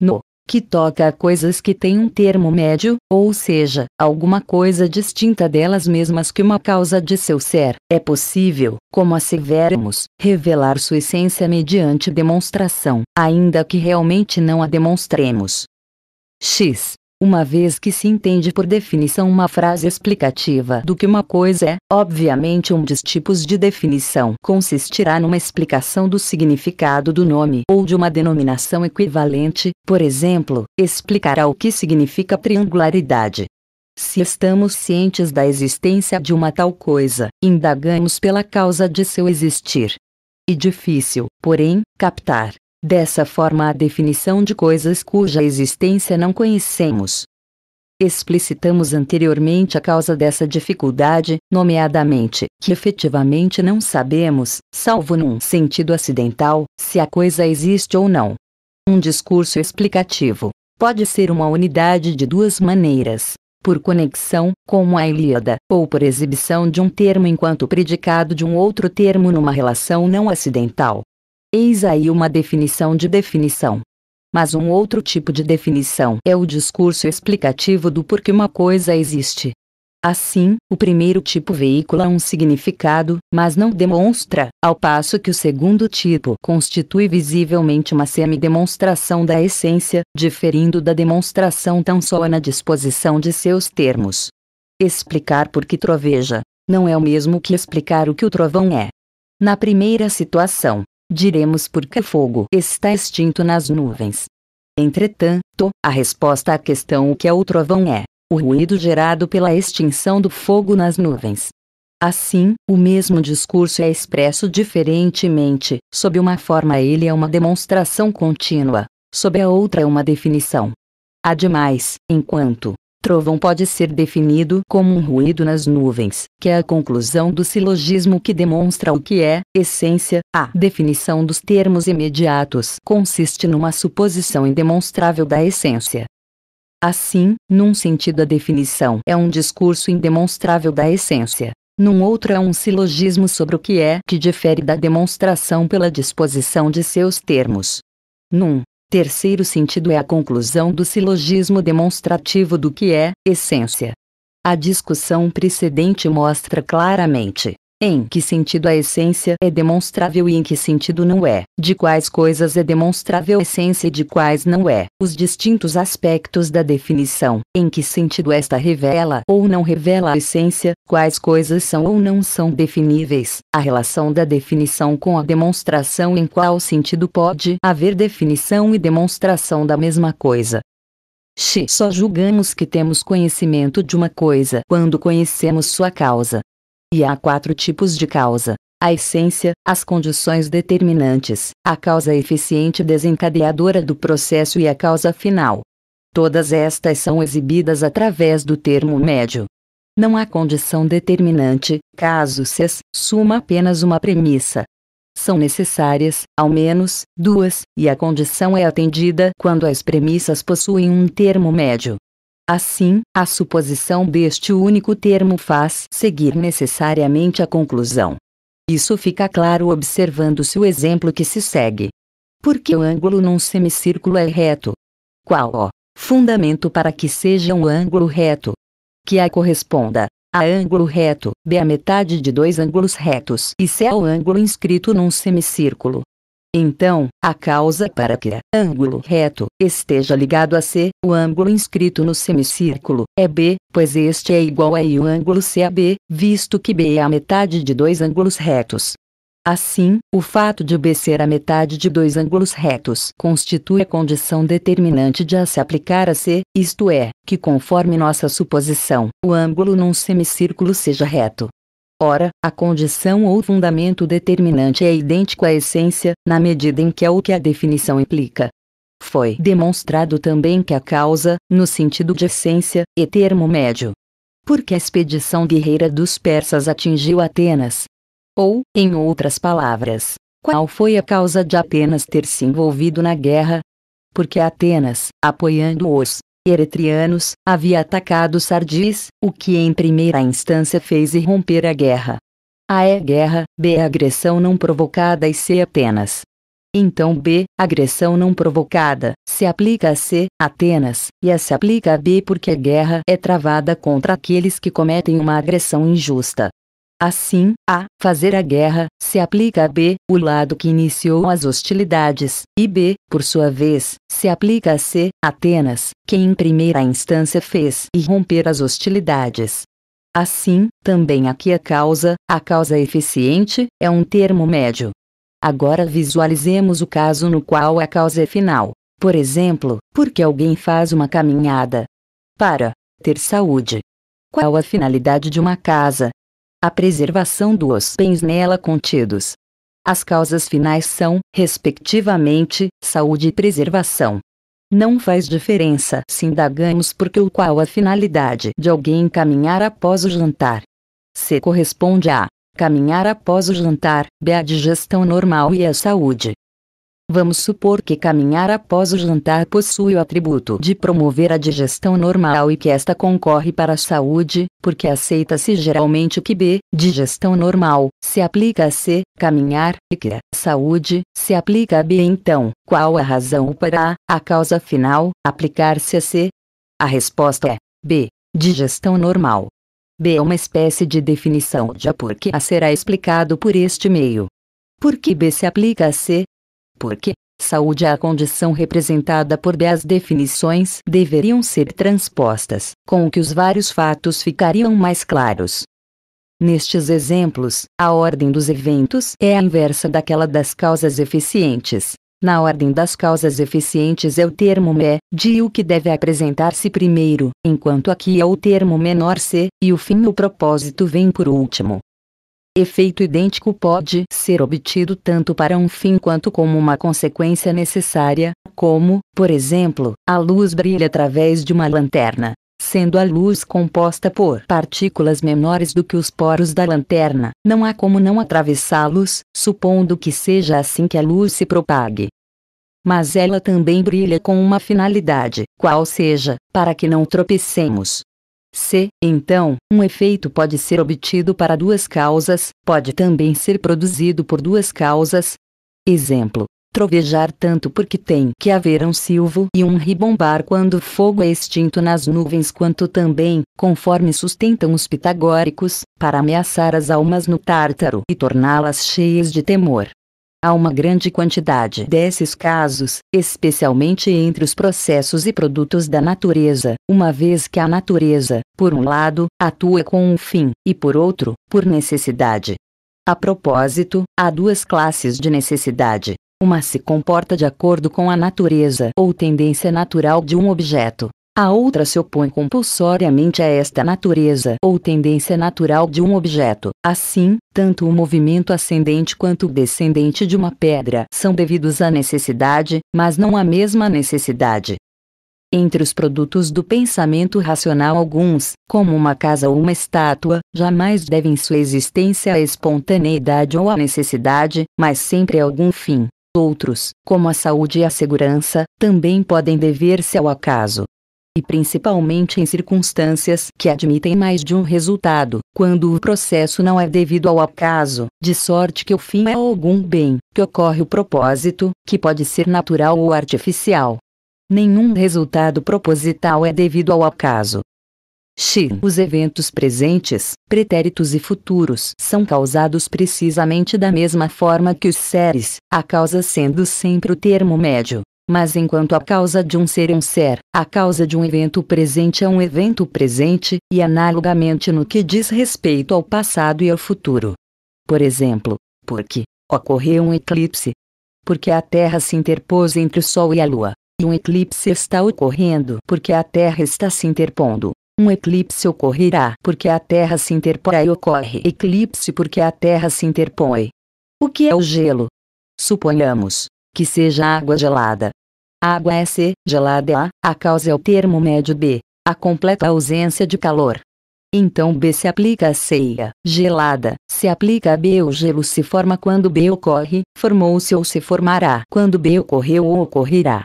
No que toca a coisas que têm um termo médio, ou seja, alguma coisa distinta delas mesmas que uma causa de seu ser. É possível, como asseveramos, revelar sua essência mediante demonstração, ainda que realmente não a demonstremos. X uma vez que se entende por definição uma frase explicativa do que uma coisa é, obviamente um dos tipos de definição consistirá numa explicação do significado do nome ou de uma denominação equivalente, por exemplo, explicará o que significa triangularidade. Se estamos cientes da existência de uma tal coisa, indagamos pela causa de seu existir. E difícil, porém, captar Dessa forma, a definição de coisas cuja existência não conhecemos. Explicitamos anteriormente a causa dessa dificuldade, nomeadamente, que efetivamente não sabemos, salvo num sentido acidental, se a coisa existe ou não. Um discurso explicativo pode ser uma unidade de duas maneiras: por conexão, como a Ilíada, ou por exibição de um termo enquanto predicado de um outro termo numa relação não acidental, Eis aí uma definição de definição. Mas um outro tipo de definição é o discurso explicativo do porquê uma coisa existe. Assim, o primeiro tipo veicula um significado, mas não demonstra, ao passo que o segundo tipo constitui visivelmente uma semi-demonstração da essência, diferindo da demonstração tão só na disposição de seus termos. Explicar por que troveja não é o mesmo que explicar o que o trovão é. Na primeira situação, diremos porque fogo está extinto nas nuvens. Entretanto, a resposta à questão o que é o trovão é o ruído gerado pela extinção do fogo nas nuvens. Assim, o mesmo discurso é expresso diferentemente, sob uma forma ele é uma demonstração contínua, sob a outra é uma definição. Ademais, enquanto Trovão pode ser definido como um ruído nas nuvens, que é a conclusão do silogismo que demonstra o que é, essência. A definição dos termos imediatos consiste numa suposição indemonstrável da essência. Assim, num sentido a definição é um discurso indemonstrável da essência. Num outro é um silogismo sobre o que é que difere da demonstração pela disposição de seus termos. Num, Terceiro sentido é a conclusão do silogismo demonstrativo do que é essência. A discussão precedente mostra claramente em que sentido a essência é demonstrável e em que sentido não é? De quais coisas é demonstrável a essência e de quais não é? Os distintos aspectos da definição. Em que sentido esta revela ou não revela a essência? Quais coisas são ou não são definíveis? A relação da definição com a demonstração em qual sentido pode haver definição e demonstração da mesma coisa? X. Só julgamos que temos conhecimento de uma coisa quando conhecemos sua causa. E há quatro tipos de causa: a essência, as condições determinantes, a causa eficiente desencadeadora do processo e a causa final. Todas estas são exibidas através do termo médio. Não há condição determinante, caso se suma apenas uma premissa. São necessárias, ao menos, duas, e a condição é atendida quando as premissas possuem um termo médio. Assim, a suposição deste único termo faz seguir necessariamente a conclusão. Isso fica claro observando-se o exemplo que se segue. Porque o ângulo num semicírculo é reto. Qual o fundamento para que seja um ângulo reto? Que a corresponda a ângulo reto, b a metade de dois ângulos retos, e c é o ângulo inscrito num semicírculo, então, a causa para que a ângulo reto esteja ligado a C, o ângulo inscrito no semicírculo, é B, pois este é igual a I o ângulo CAB, visto que B é a metade de dois ângulos retos. Assim, o fato de B ser a metade de dois ângulos retos constitui a condição determinante de A se aplicar a C, isto é, que conforme nossa suposição, o ângulo num semicírculo seja reto. Ora, a condição ou fundamento determinante é idêntico à essência, na medida em que é o que a definição implica. Foi demonstrado também que a causa, no sentido de essência, é termo médio. Porque a expedição guerreira dos persas atingiu Atenas. Ou, em outras palavras, qual foi a causa de Atenas ter se envolvido na guerra? Porque Atenas, apoiando-os, eretrianos, havia atacado Sardis, o que em primeira instância fez irromper a guerra. A é guerra, B é agressão não provocada e C Atenas. Então B, agressão não provocada, se aplica a C, Atenas, e a se aplica a B porque a guerra é travada contra aqueles que cometem uma agressão injusta. Assim, a fazer a guerra se aplica a B, o lado que iniciou as hostilidades, e B, por sua vez, se aplica a C, Atenas, quem em primeira instância fez e romper as hostilidades. Assim, também aqui a causa, a causa eficiente, é um termo médio. Agora visualizemos o caso no qual a causa é final. Por exemplo, porque alguém faz uma caminhada para ter saúde. Qual a finalidade de uma casa a preservação dos bens nela contidos. As causas finais são, respectivamente, saúde e preservação. Não faz diferença se indagamos porque o qual a finalidade de alguém caminhar após o jantar. Se corresponde a caminhar após o jantar, b a digestão normal e a saúde, Vamos supor que caminhar após o jantar possui o atributo de promover a digestão normal e que esta concorre para a saúde, porque aceita-se geralmente que B, digestão normal, se aplica a C, caminhar, e que a saúde, se aplica a B então, qual a razão para A, a causa final, aplicar-se a C? A resposta é B, digestão normal. B é uma espécie de definição de A porque A será explicado por este meio. Porque B se aplica a C, porque saúde é a condição representada por B. As definições deveriam ser transpostas, com o que os vários fatos ficariam mais claros. Nestes exemplos, a ordem dos eventos é a inversa daquela das causas eficientes. Na ordem das causas eficientes é o termo me, de o que deve apresentar-se primeiro, enquanto aqui é o termo menor c, e o fim o propósito vem por último. Efeito idêntico pode ser obtido tanto para um fim quanto como uma consequência necessária, como, por exemplo, a luz brilha através de uma lanterna, sendo a luz composta por partículas menores do que os poros da lanterna, não há como não atravessá-los, supondo que seja assim que a luz se propague. Mas ela também brilha com uma finalidade, qual seja, para que não tropecemos. Se, então, um efeito pode ser obtido para duas causas, pode também ser produzido por duas causas. Exemplo: trovejar tanto porque tem que haver um silvo e um ribombar quando o fogo é extinto nas nuvens, quanto também, conforme sustentam os pitagóricos, para ameaçar as almas no Tártaro e torná-las cheias de temor. Há uma grande quantidade desses casos, especialmente entre os processos e produtos da natureza, uma vez que a natureza, por um lado, atua com um fim, e por outro, por necessidade. A propósito, há duas classes de necessidade. Uma se comporta de acordo com a natureza ou tendência natural de um objeto, a outra se opõe compulsoriamente a esta natureza ou tendência natural de um objeto. Assim, tanto o movimento ascendente quanto o descendente de uma pedra são devidos à necessidade, mas não à mesma necessidade. Entre os produtos do pensamento racional, alguns, como uma casa ou uma estátua, jamais devem sua existência à espontaneidade ou à necessidade, mas sempre a algum fim. Outros, como a saúde e a segurança, também podem dever-se ao acaso, e principalmente em circunstâncias que admitem mais de um resultado, quando o processo não é devido ao acaso, de sorte que o fim é algum bem, que ocorre o propósito, que pode ser natural ou artificial. Nenhum resultado proposital é devido ao acaso. X. Os eventos presentes, pretéritos e futuros são causados precisamente da mesma forma que os seres, a causa sendo sempre o termo médio, mas enquanto a causa de um ser é um ser, a causa de um evento presente é um evento presente, e analogamente no que diz respeito ao passado e ao futuro. Por exemplo, porque ocorreu um eclipse. Porque a Terra se interpôs entre o Sol e a Lua, e um eclipse está ocorrendo porque a Terra está se interpondo. Um eclipse ocorrerá porque a Terra se interporá e ocorre eclipse porque a Terra se interpõe. O que é o gelo? Suponhamos que seja água gelada. A água é C, gelada é A, a causa é o termo médio B, a completa ausência de calor. Então B se aplica a ceia gelada, se aplica a B o gelo se forma quando B ocorre, formou-se ou se formará quando B ocorreu ou ocorrerá.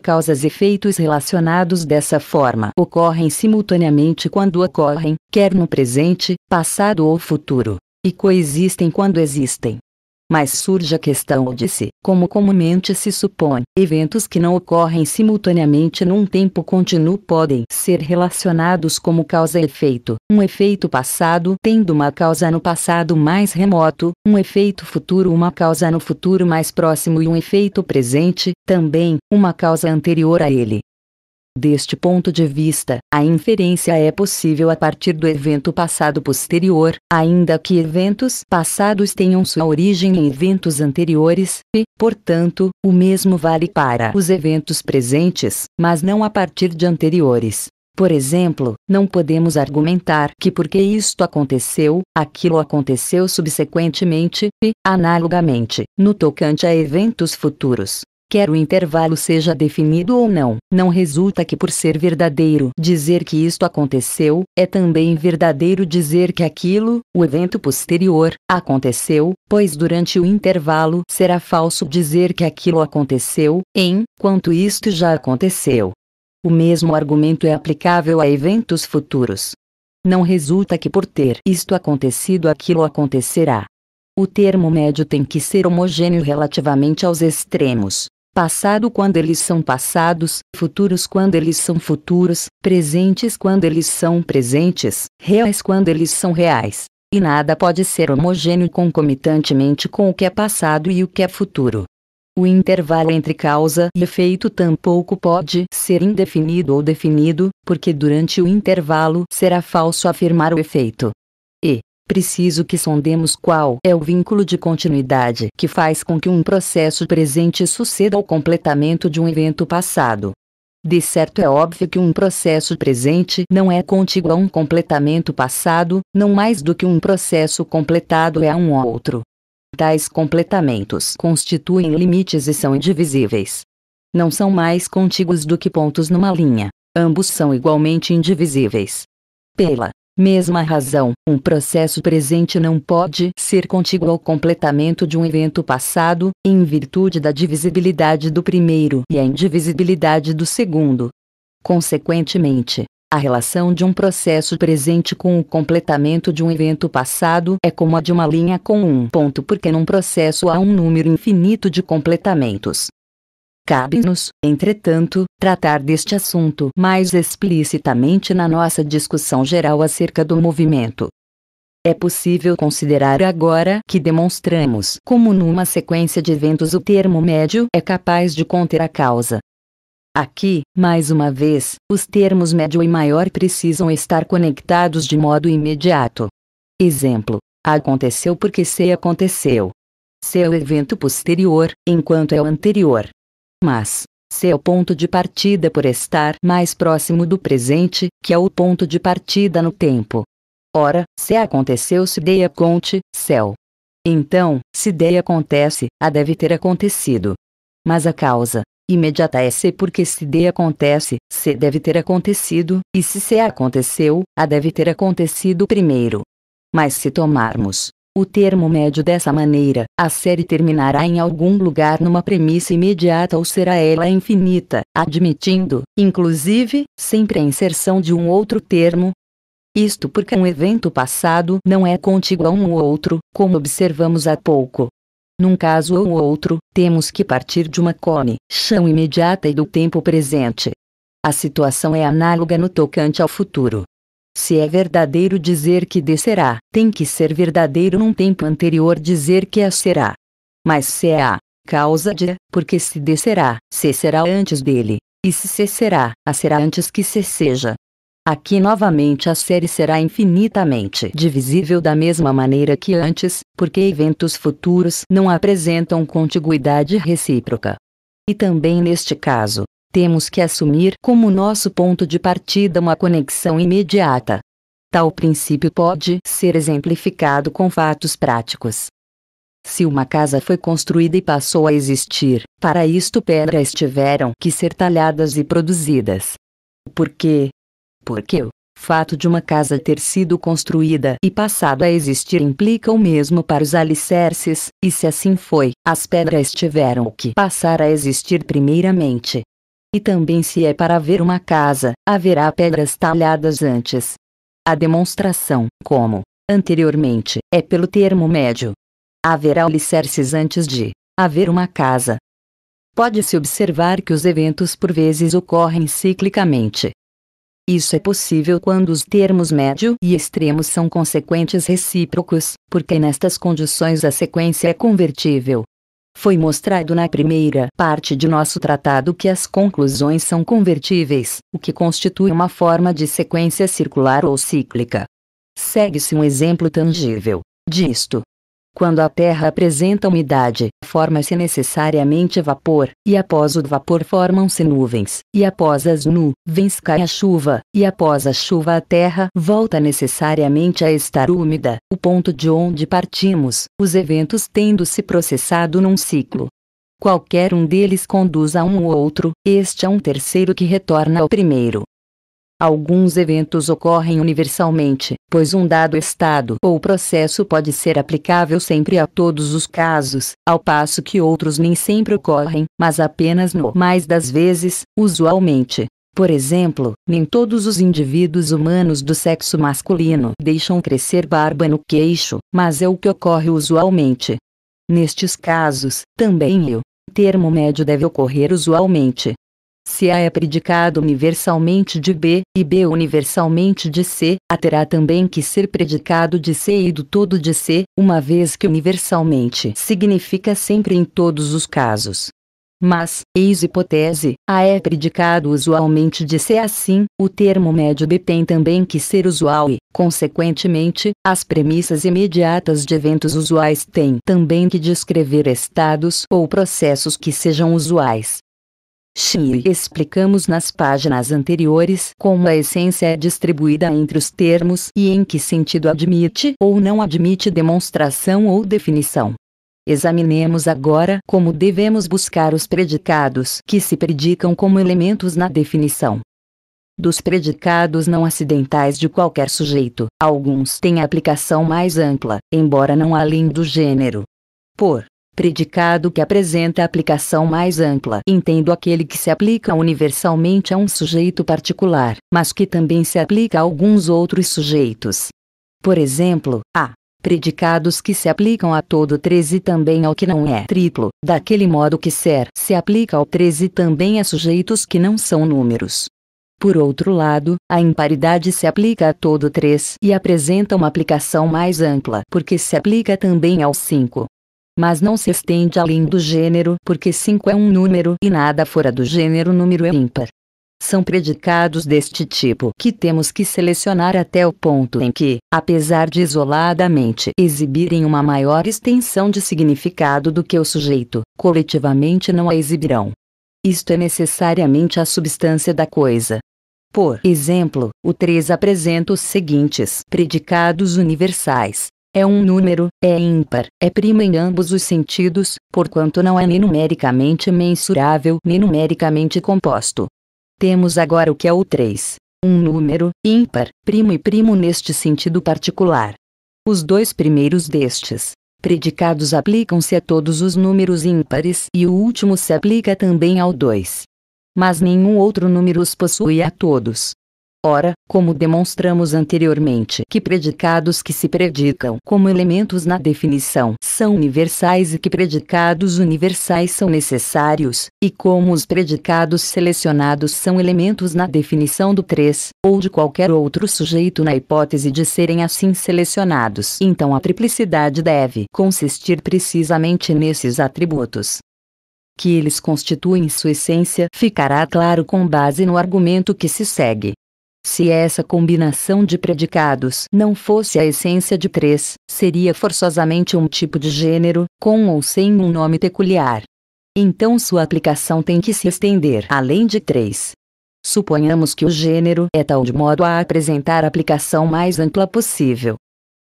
Causas e efeitos relacionados dessa forma ocorrem simultaneamente quando ocorrem, quer no presente, passado ou futuro, e coexistem quando existem. Mas surge a questão de se, como comumente se supõe, eventos que não ocorrem simultaneamente num tempo contínuo podem ser relacionados como causa e efeito. Um efeito passado tendo uma causa no passado mais remoto, um efeito futuro uma causa no futuro mais próximo e um efeito presente, também, uma causa anterior a ele. Deste ponto de vista, a inferência é possível a partir do evento passado posterior, ainda que eventos passados tenham sua origem em eventos anteriores, e, portanto, o mesmo vale para os eventos presentes, mas não a partir de anteriores. Por exemplo, não podemos argumentar que porque isto aconteceu, aquilo aconteceu subsequentemente, e, analogamente, no tocante a eventos futuros quer o intervalo seja definido ou não, não resulta que por ser verdadeiro dizer que isto aconteceu, é também verdadeiro dizer que aquilo, o evento posterior, aconteceu, pois durante o intervalo será falso dizer que aquilo aconteceu, enquanto isto já aconteceu. O mesmo argumento é aplicável a eventos futuros. Não resulta que por ter isto acontecido aquilo acontecerá. O termo médio tem que ser homogêneo relativamente aos extremos passado quando eles são passados, futuros quando eles são futuros, presentes quando eles são presentes, reais quando eles são reais. E nada pode ser homogêneo concomitantemente com o que é passado e o que é futuro. O intervalo entre causa e efeito tampouco pode ser indefinido ou definido, porque durante o intervalo será falso afirmar o efeito. E, preciso que sondemos qual é o vínculo de continuidade que faz com que um processo presente suceda ao completamento de um evento passado. De certo é óbvio que um processo presente não é contíguo a um completamento passado, não mais do que um processo completado é a um outro. Tais completamentos constituem limites e são indivisíveis. Não são mais contíguos do que pontos numa linha. Ambos são igualmente indivisíveis. Pela Mesma razão, um processo presente não pode ser contíguo ao completamento de um evento passado, em virtude da divisibilidade do primeiro e a indivisibilidade do segundo. Consequentemente, a relação de um processo presente com o completamento de um evento passado é como a de uma linha com um ponto, porque num processo há um número infinito de completamentos. Cabe-nos, entretanto, tratar deste assunto mais explicitamente na nossa discussão geral acerca do movimento. É possível considerar agora que demonstramos como, numa sequência de eventos, o termo médio é capaz de conter a causa. Aqui, mais uma vez, os termos médio e maior precisam estar conectados de modo imediato. Exemplo: aconteceu porque se aconteceu. Se é o evento posterior, enquanto é o anterior, mas, seu é ponto de partida por estar mais próximo do presente, que é o ponto de partida no tempo. Ora, se aconteceu se dei a conte, céu. Então, se dei acontece, a deve ter acontecido. Mas a causa imediata é se porque se dei acontece, se deve ter acontecido, e se se aconteceu, a deve ter acontecido primeiro. Mas se tomarmos o termo médio dessa maneira, a série terminará em algum lugar numa premissa imediata ou será ela infinita, admitindo, inclusive, sempre a inserção de um outro termo. Isto porque um evento passado não é contíguo a um ou outro, como observamos há pouco. Num caso ou outro, temos que partir de uma chão imediata e do tempo presente. A situação é análoga no tocante ao futuro. Se é verdadeiro dizer que descerá, tem que ser verdadeiro num tempo anterior dizer que a será. Mas se é a causa de, porque se descerá, se será antes dele, e se se será, a será antes que se seja. Aqui novamente a série será infinitamente divisível da mesma maneira que antes, porque eventos futuros não apresentam contiguidade recíproca. E também neste caso, temos que assumir como nosso ponto de partida uma conexão imediata. Tal princípio pode ser exemplificado com fatos práticos. Se uma casa foi construída e passou a existir, para isto pedras tiveram que ser talhadas e produzidas. Por quê? Porque o fato de uma casa ter sido construída e passado a existir implica o mesmo para os alicerces, e se assim foi, as pedras tiveram que passar a existir primeiramente, e também se é para ver uma casa, haverá pedras talhadas antes. A demonstração, como anteriormente, é pelo termo médio. Haverá alicerces antes de haver uma casa. Pode-se observar que os eventos por vezes ocorrem ciclicamente. Isso é possível quando os termos médio e extremo são consequentes recíprocos, porque nestas condições a sequência é convertível, foi mostrado na primeira parte de nosso tratado que as conclusões são convertíveis, o que constitui uma forma de sequência circular ou cíclica. Segue-se um exemplo tangível disto, quando a Terra apresenta umidade, forma-se necessariamente vapor, e após o vapor formam-se nuvens, e após as nuvens cai a chuva, e após a chuva a Terra volta necessariamente a estar úmida, o ponto de onde partimos, os eventos tendo se processado num ciclo. Qualquer um deles conduz a um ou outro, este é um terceiro que retorna ao primeiro. Alguns eventos ocorrem universalmente, pois um dado estado ou processo pode ser aplicável sempre a todos os casos, ao passo que outros nem sempre ocorrem, mas apenas no mais das vezes, usualmente. Por exemplo, nem todos os indivíduos humanos do sexo masculino deixam crescer barba no queixo, mas é o que ocorre usualmente. Nestes casos, também o termo médio deve ocorrer usualmente, se A é predicado universalmente de B, e B universalmente de C, A terá também que ser predicado de C e do todo de C, uma vez que universalmente significa sempre em todos os casos. Mas, eis hipótese, A é predicado usualmente de C assim, o termo médio B tem também que ser usual e, consequentemente, as premissas imediatas de eventos usuais têm também que descrever estados ou processos que sejam usuais. Xi explicamos nas páginas anteriores como a essência é distribuída entre os termos e em que sentido admite ou não admite demonstração ou definição. Examinemos agora como devemos buscar os predicados que se predicam como elementos na definição. Dos predicados não acidentais de qualquer sujeito, alguns têm aplicação mais ampla, embora não além do gênero. Por predicado que apresenta aplicação mais ampla. Entendo aquele que se aplica universalmente a um sujeito particular, mas que também se aplica a alguns outros sujeitos. Por exemplo, a predicados que se aplicam a todo três e também ao que não é triplo, daquele modo que ser se aplica ao três e também a sujeitos que não são números. Por outro lado, a imparidade se aplica a todo 3 e apresenta uma aplicação mais ampla, porque se aplica também ao 5, mas não se estende além do gênero porque 5 é um número e nada fora do gênero número é ímpar. São predicados deste tipo que temos que selecionar até o ponto em que, apesar de isoladamente exibirem uma maior extensão de significado do que o sujeito, coletivamente não a exibirão. Isto é necessariamente a substância da coisa. Por exemplo, o 3 apresenta os seguintes predicados universais: é um número, é ímpar, é prima em ambos os sentidos, porquanto não é nem numericamente mensurável nem numericamente composto. Temos agora o que é o 3. Um número, ímpar, primo e primo neste sentido particular. Os dois primeiros destes predicados aplicam-se a todos os números ímpares e o último se aplica também ao 2. Mas nenhum outro número os possui a todos. Ora, como demonstramos anteriormente, que predicados que se predicam como elementos na definição são universais e que predicados universais são necessários, e como os predicados selecionados são elementos na definição do 3, ou de qualquer outro sujeito na hipótese de serem assim selecionados. Então a triplicidade deve consistir precisamente nesses atributos que eles constituem sua essência ficará claro com base no argumento que se segue. Se essa combinação de predicados não fosse a essência de três, seria forçosamente um tipo de gênero, com ou sem um nome peculiar. Então sua aplicação tem que se estender além de três. Suponhamos que o gênero é tal de modo a apresentar a aplicação mais ampla possível.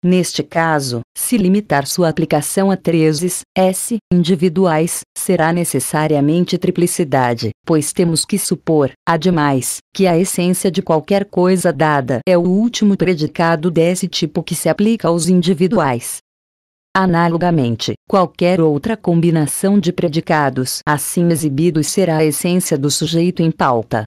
Neste caso, se limitar sua aplicação a 13 s individuais, será necessariamente triplicidade, pois temos que supor, ademais, que a essência de qualquer coisa dada é o último predicado desse tipo que se aplica aos individuais. Analogamente, qualquer outra combinação de predicados assim exibidos será a essência do sujeito em pauta,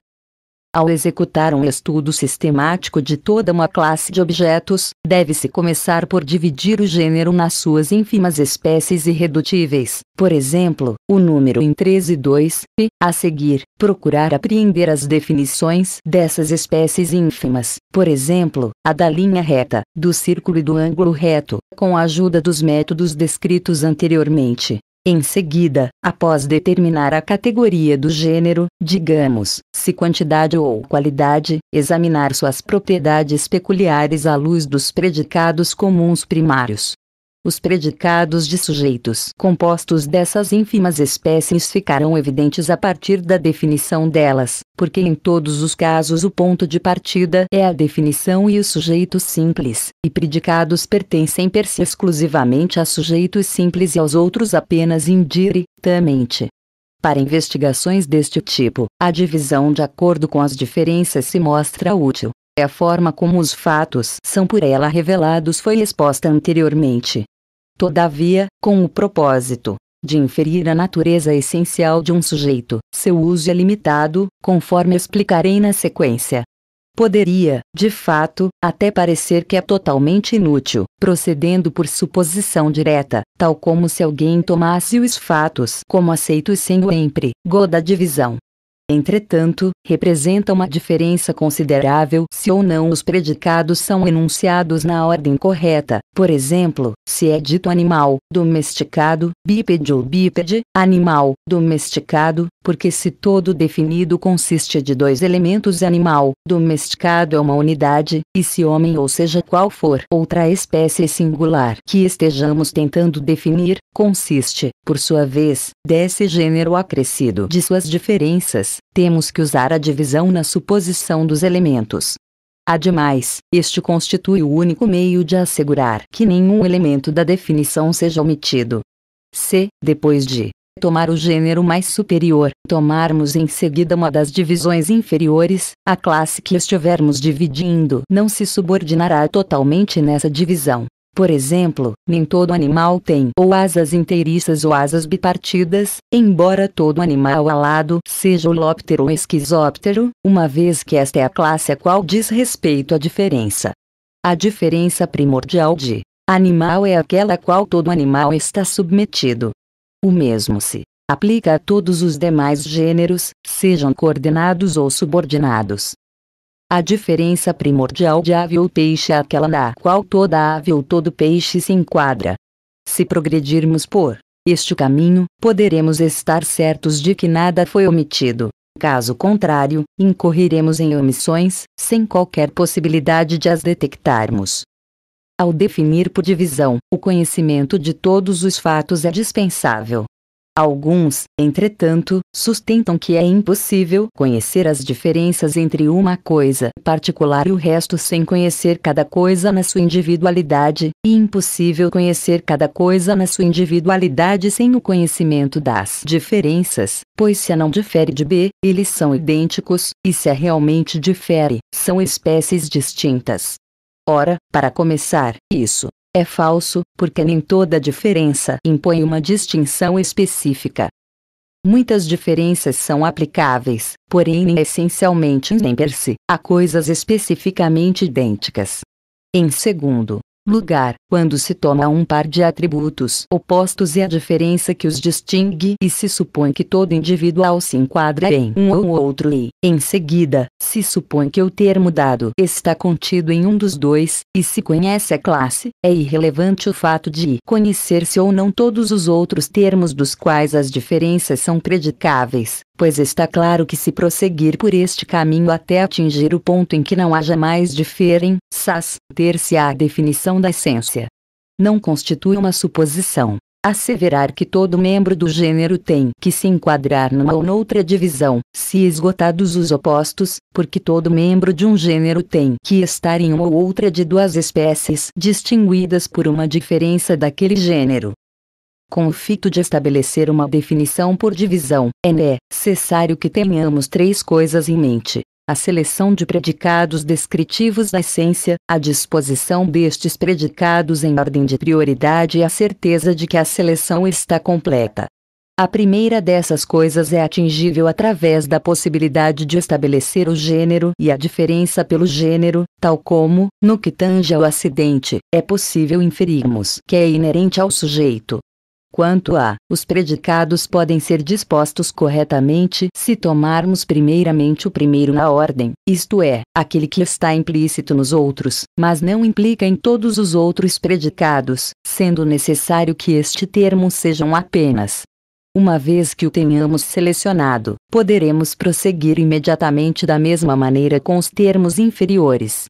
ao executar um estudo sistemático de toda uma classe de objetos, deve-se começar por dividir o gênero nas suas ínfimas espécies irredutíveis, por exemplo, o número em 13 e 2, e, a seguir, procurar apreender as definições dessas espécies ínfimas, por exemplo, a da linha reta, do círculo e do ângulo reto, com a ajuda dos métodos descritos anteriormente. Em seguida, após determinar a categoria do gênero, digamos, se quantidade ou qualidade, examinar suas propriedades peculiares à luz dos predicados comuns primários, os predicados de sujeitos compostos dessas ínfimas espécies ficarão evidentes a partir da definição delas, porque em todos os casos o ponto de partida é a definição e os sujeitos simples, e predicados pertencem per si exclusivamente a sujeitos simples e aos outros apenas indiretamente. Para investigações deste tipo, a divisão de acordo com as diferenças se mostra útil. É a forma como os fatos são por ela revelados foi exposta anteriormente todavia, com o propósito de inferir a natureza essencial de um sujeito, seu uso é limitado, conforme explicarei na sequência. Poderia, de fato, até parecer que é totalmente inútil, procedendo por suposição direta, tal como se alguém tomasse os fatos como aceitos sem o emprego da divisão, entretanto, representa uma diferença considerável se ou não os predicados são enunciados na ordem correta. Por exemplo, se é dito animal, domesticado, bípede ou bípede, animal, domesticado, porque se todo definido consiste de dois elementos animal, domesticado é uma unidade, e se homem ou seja qual for outra espécie singular que estejamos tentando definir, consiste, por sua vez, desse gênero acrescido de suas diferenças temos que usar a divisão na suposição dos elementos. Ademais, este constitui o único meio de assegurar que nenhum elemento da definição seja omitido. Se, depois de tomar o gênero mais superior, tomarmos em seguida uma das divisões inferiores, a classe que estivermos dividindo não se subordinará totalmente nessa divisão. Por exemplo, nem todo animal tem ou asas inteiriças ou asas bipartidas, embora todo animal alado seja holóptero ou esquizóptero, uma vez que esta é a classe a qual diz respeito a diferença. A diferença primordial de animal é aquela a qual todo animal está submetido. O mesmo se aplica a todos os demais gêneros, sejam coordenados ou subordinados. A diferença primordial de ave ou peixe é aquela na qual toda ave ou todo peixe se enquadra. Se progredirmos por este caminho, poderemos estar certos de que nada foi omitido. Caso contrário, incorreremos em omissões, sem qualquer possibilidade de as detectarmos. Ao definir por divisão, o conhecimento de todos os fatos é dispensável. Alguns, entretanto, sustentam que é impossível conhecer as diferenças entre uma coisa particular e o resto sem conhecer cada coisa na sua individualidade, e impossível conhecer cada coisa na sua individualidade sem o conhecimento das diferenças, pois se A não difere de B, eles são idênticos, e se A realmente difere, são espécies distintas. Ora, para começar, isso é falso, porque nem toda diferença impõe uma distinção específica. Muitas diferenças são aplicáveis, porém nem essencialmente nem per se, a coisas especificamente idênticas. Em segundo lugar, quando se toma um par de atributos opostos e a diferença que os distingue e se supõe que todo individual se enquadra em um ou outro e, em seguida, se supõe que o termo dado está contido em um dos dois, e se conhece a classe, é irrelevante o fato de conhecer-se ou não todos os outros termos dos quais as diferenças são predicáveis, pois está claro que se prosseguir por este caminho até atingir o ponto em que não haja mais diferenças, ter-se-á a definição da essência não constitui uma suposição. Asseverar que todo membro do gênero tem que se enquadrar numa ou noutra divisão, se esgotados os opostos, porque todo membro de um gênero tem que estar em uma ou outra de duas espécies distinguidas por uma diferença daquele gênero. Com o fito de estabelecer uma definição por divisão, é necessário que tenhamos três coisas em mente a seleção de predicados descritivos da essência, a disposição destes predicados em ordem de prioridade e a certeza de que a seleção está completa. A primeira dessas coisas é atingível através da possibilidade de estabelecer o gênero e a diferença pelo gênero, tal como, no que tange ao acidente, é possível inferirmos que é inerente ao sujeito, Quanto a, os predicados podem ser dispostos corretamente se tomarmos primeiramente o primeiro na ordem, isto é, aquele que está implícito nos outros, mas não implica em todos os outros predicados, sendo necessário que este termo sejam apenas uma vez que o tenhamos selecionado, poderemos prosseguir imediatamente da mesma maneira com os termos inferiores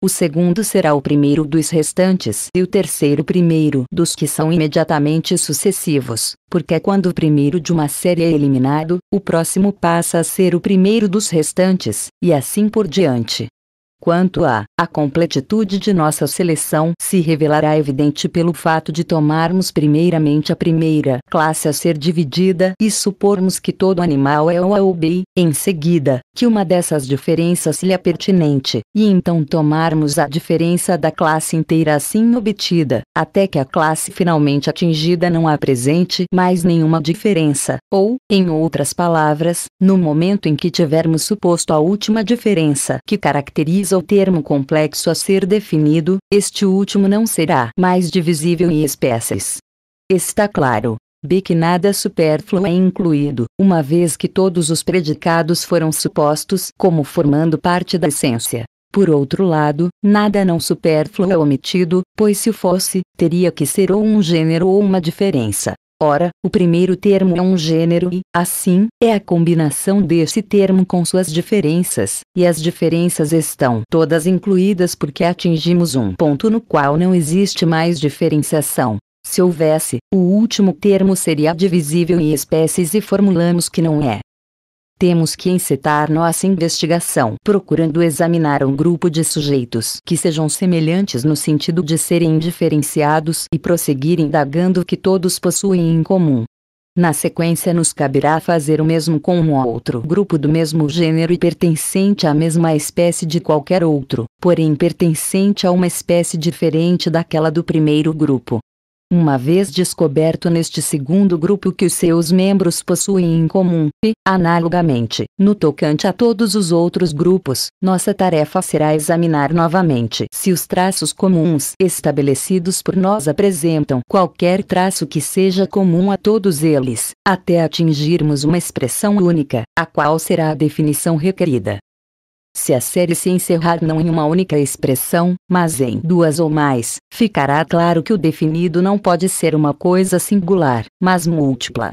o segundo será o primeiro dos restantes e o terceiro primeiro dos que são imediatamente sucessivos, porque quando o primeiro de uma série é eliminado, o próximo passa a ser o primeiro dos restantes, e assim por diante. Quanto a, a completitude de nossa seleção se revelará evidente pelo fato de tomarmos primeiramente a primeira classe a ser dividida e supormos que todo animal é o A ou B, em seguida, que uma dessas diferenças lhe é pertinente, e então tomarmos a diferença da classe inteira assim obtida, até que a classe finalmente atingida não apresente mais nenhuma diferença, ou, em outras palavras, no momento em que tivermos suposto a última diferença que caracteriza ao termo complexo a ser definido, este último não será mais divisível em espécies. Está claro. B que nada supérfluo é incluído, uma vez que todos os predicados foram supostos como formando parte da essência. Por outro lado, nada não supérfluo é omitido, pois se o fosse, teria que ser ou um gênero ou uma diferença. Ora, o primeiro termo é um gênero e, assim, é a combinação desse termo com suas diferenças, e as diferenças estão todas incluídas porque atingimos um ponto no qual não existe mais diferenciação. Se houvesse, o último termo seria divisível em espécies e formulamos que não é. Temos que encetar nossa investigação procurando examinar um grupo de sujeitos que sejam semelhantes no sentido de serem diferenciados e prosseguir indagando o que todos possuem em comum. Na sequência, nos caberá fazer o mesmo com um outro grupo do mesmo gênero e pertencente à mesma espécie de qualquer outro, porém pertencente a uma espécie diferente daquela do primeiro grupo. Uma vez descoberto neste segundo grupo que os seus membros possuem em comum, e, analogamente, no tocante a todos os outros grupos, nossa tarefa será examinar novamente se os traços comuns estabelecidos por nós apresentam qualquer traço que seja comum a todos eles, até atingirmos uma expressão única, a qual será a definição requerida. Se a série se encerrar não em uma única expressão, mas em duas ou mais, ficará claro que o definido não pode ser uma coisa singular, mas múltipla.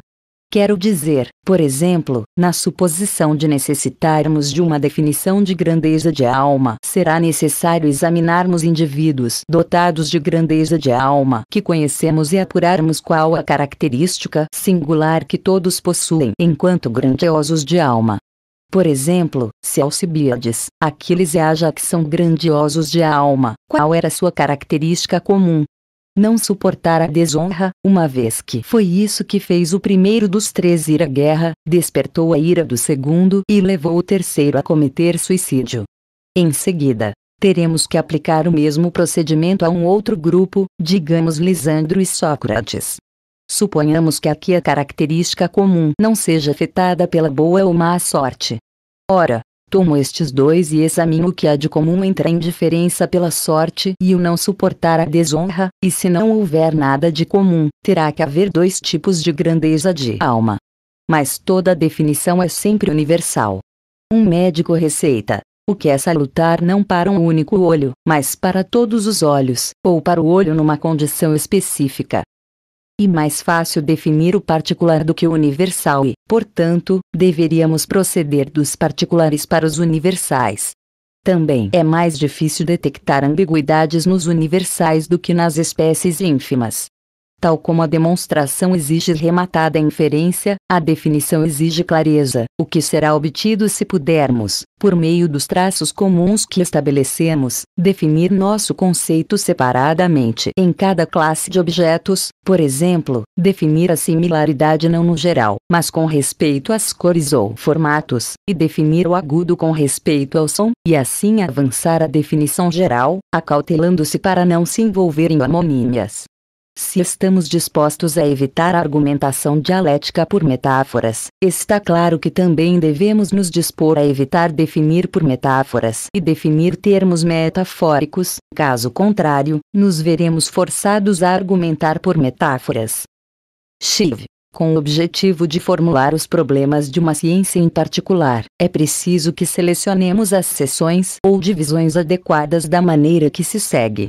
Quero dizer, por exemplo, na suposição de necessitarmos de uma definição de grandeza de alma, será necessário examinarmos indivíduos dotados de grandeza de alma que conhecemos e apurarmos qual a característica singular que todos possuem enquanto grandiosos de alma. Por exemplo, se Alcibiades, Aquiles e Ajax são grandiosos de alma, qual era sua característica comum? Não suportar a desonra, uma vez que foi isso que fez o primeiro dos três ir à guerra, despertou a ira do segundo e levou o terceiro a cometer suicídio. Em seguida, teremos que aplicar o mesmo procedimento a um outro grupo, digamos Lisandro e Sócrates. Suponhamos que aqui a característica comum não seja afetada pela boa ou má sorte, Ora, tomo estes dois e examino o que há de comum entre a indiferença pela sorte e o não suportar a desonra, e se não houver nada de comum, terá que haver dois tipos de grandeza de alma. Mas toda a definição é sempre universal. Um médico receita, o que é salutar não para um único olho, mas para todos os olhos, ou para o olho numa condição específica, e mais fácil definir o particular do que o universal e, portanto, deveríamos proceder dos particulares para os universais. Também é mais difícil detectar ambiguidades nos universais do que nas espécies ínfimas. Tal como a demonstração exige rematada inferência, a definição exige clareza, o que será obtido se pudermos, por meio dos traços comuns que estabelecemos, definir nosso conceito separadamente em cada classe de objetos, por exemplo, definir a similaridade não no geral, mas com respeito às cores ou formatos, e definir o agudo com respeito ao som, e assim avançar a definição geral, acautelando-se para não se envolver em homonímias. Se estamos dispostos a evitar a argumentação dialética por metáforas, está claro que também devemos nos dispor a evitar definir por metáforas e definir termos metafóricos, caso contrário, nos veremos forçados a argumentar por metáforas. Chiv com o objetivo de formular os problemas de uma ciência em particular, é preciso que selecionemos as seções ou divisões adequadas da maneira que se segue.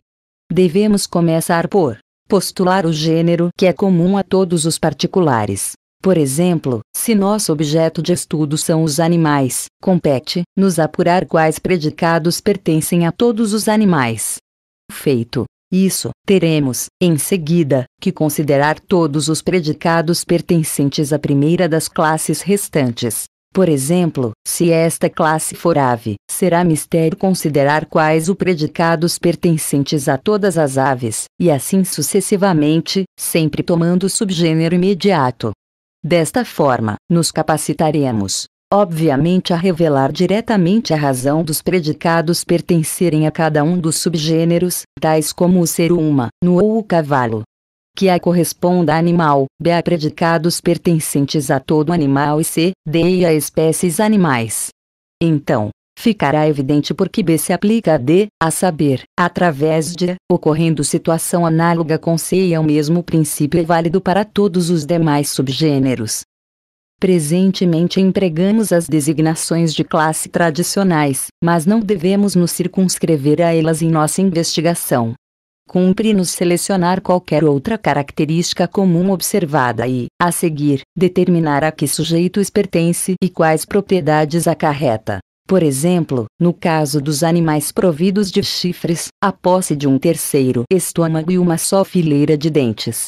Devemos começar por postular o gênero que é comum a todos os particulares. Por exemplo, se nosso objeto de estudo são os animais, compete nos apurar quais predicados pertencem a todos os animais. Feito isso, teremos, em seguida, que considerar todos os predicados pertencentes à primeira das classes restantes. Por exemplo, se esta classe for ave, será mistério considerar quais os predicados pertencentes a todas as aves, e assim sucessivamente, sempre tomando o subgênero imediato. Desta forma, nos capacitaremos, obviamente, a revelar diretamente a razão dos predicados pertencerem a cada um dos subgêneros, tais como o ser uma, no ou o cavalo, que A corresponda a animal, B a predicados pertencentes a todo animal e C, D e a espécies animais. Então, ficará evidente porque B se aplica a D, a saber, através de, ocorrendo situação análoga com C e é o mesmo princípio é válido para todos os demais subgêneros. Presentemente empregamos as designações de classe tradicionais, mas não devemos nos circunscrever a elas em nossa investigação. Cumpre-nos selecionar qualquer outra característica comum observada e, a seguir, determinar a que sujeitos pertence e quais propriedades acarreta. Por exemplo, no caso dos animais providos de chifres, a posse de um terceiro estômago e uma só fileira de dentes.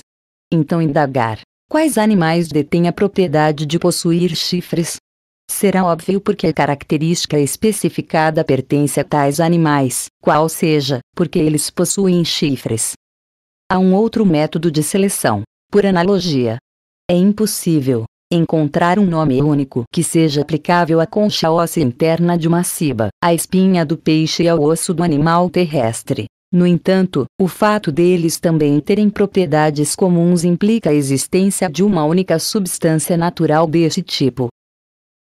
Então indagar: quais animais detêm a propriedade de possuir chifres, será óbvio porque a característica especificada pertence a tais animais, qual seja, porque eles possuem chifres. Há um outro método de seleção, por analogia. É impossível encontrar um nome único que seja aplicável à concha óssea interna de uma ciba, à espinha do peixe e ao osso do animal terrestre. No entanto, o fato deles também terem propriedades comuns implica a existência de uma única substância natural desse tipo,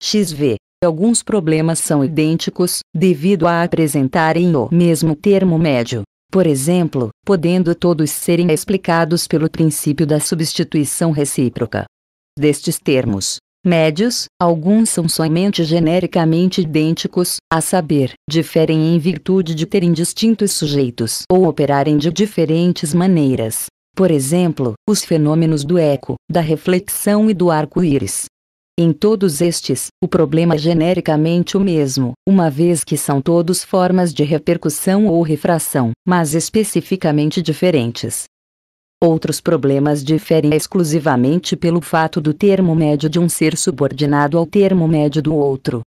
XV. Alguns problemas são idênticos, devido a apresentarem o mesmo termo médio. Por exemplo, podendo todos serem explicados pelo princípio da substituição recíproca. Destes termos médios, alguns são somente genericamente idênticos, a saber, diferem em virtude de terem distintos sujeitos ou operarem de diferentes maneiras. Por exemplo, os fenômenos do eco, da reflexão e do arco-íris. Em todos estes, o problema é genericamente o mesmo, uma vez que são todos formas de repercussão ou refração, mas especificamente diferentes. Outros problemas diferem exclusivamente pelo fato do termo médio de um ser subordinado ao termo médio do outro.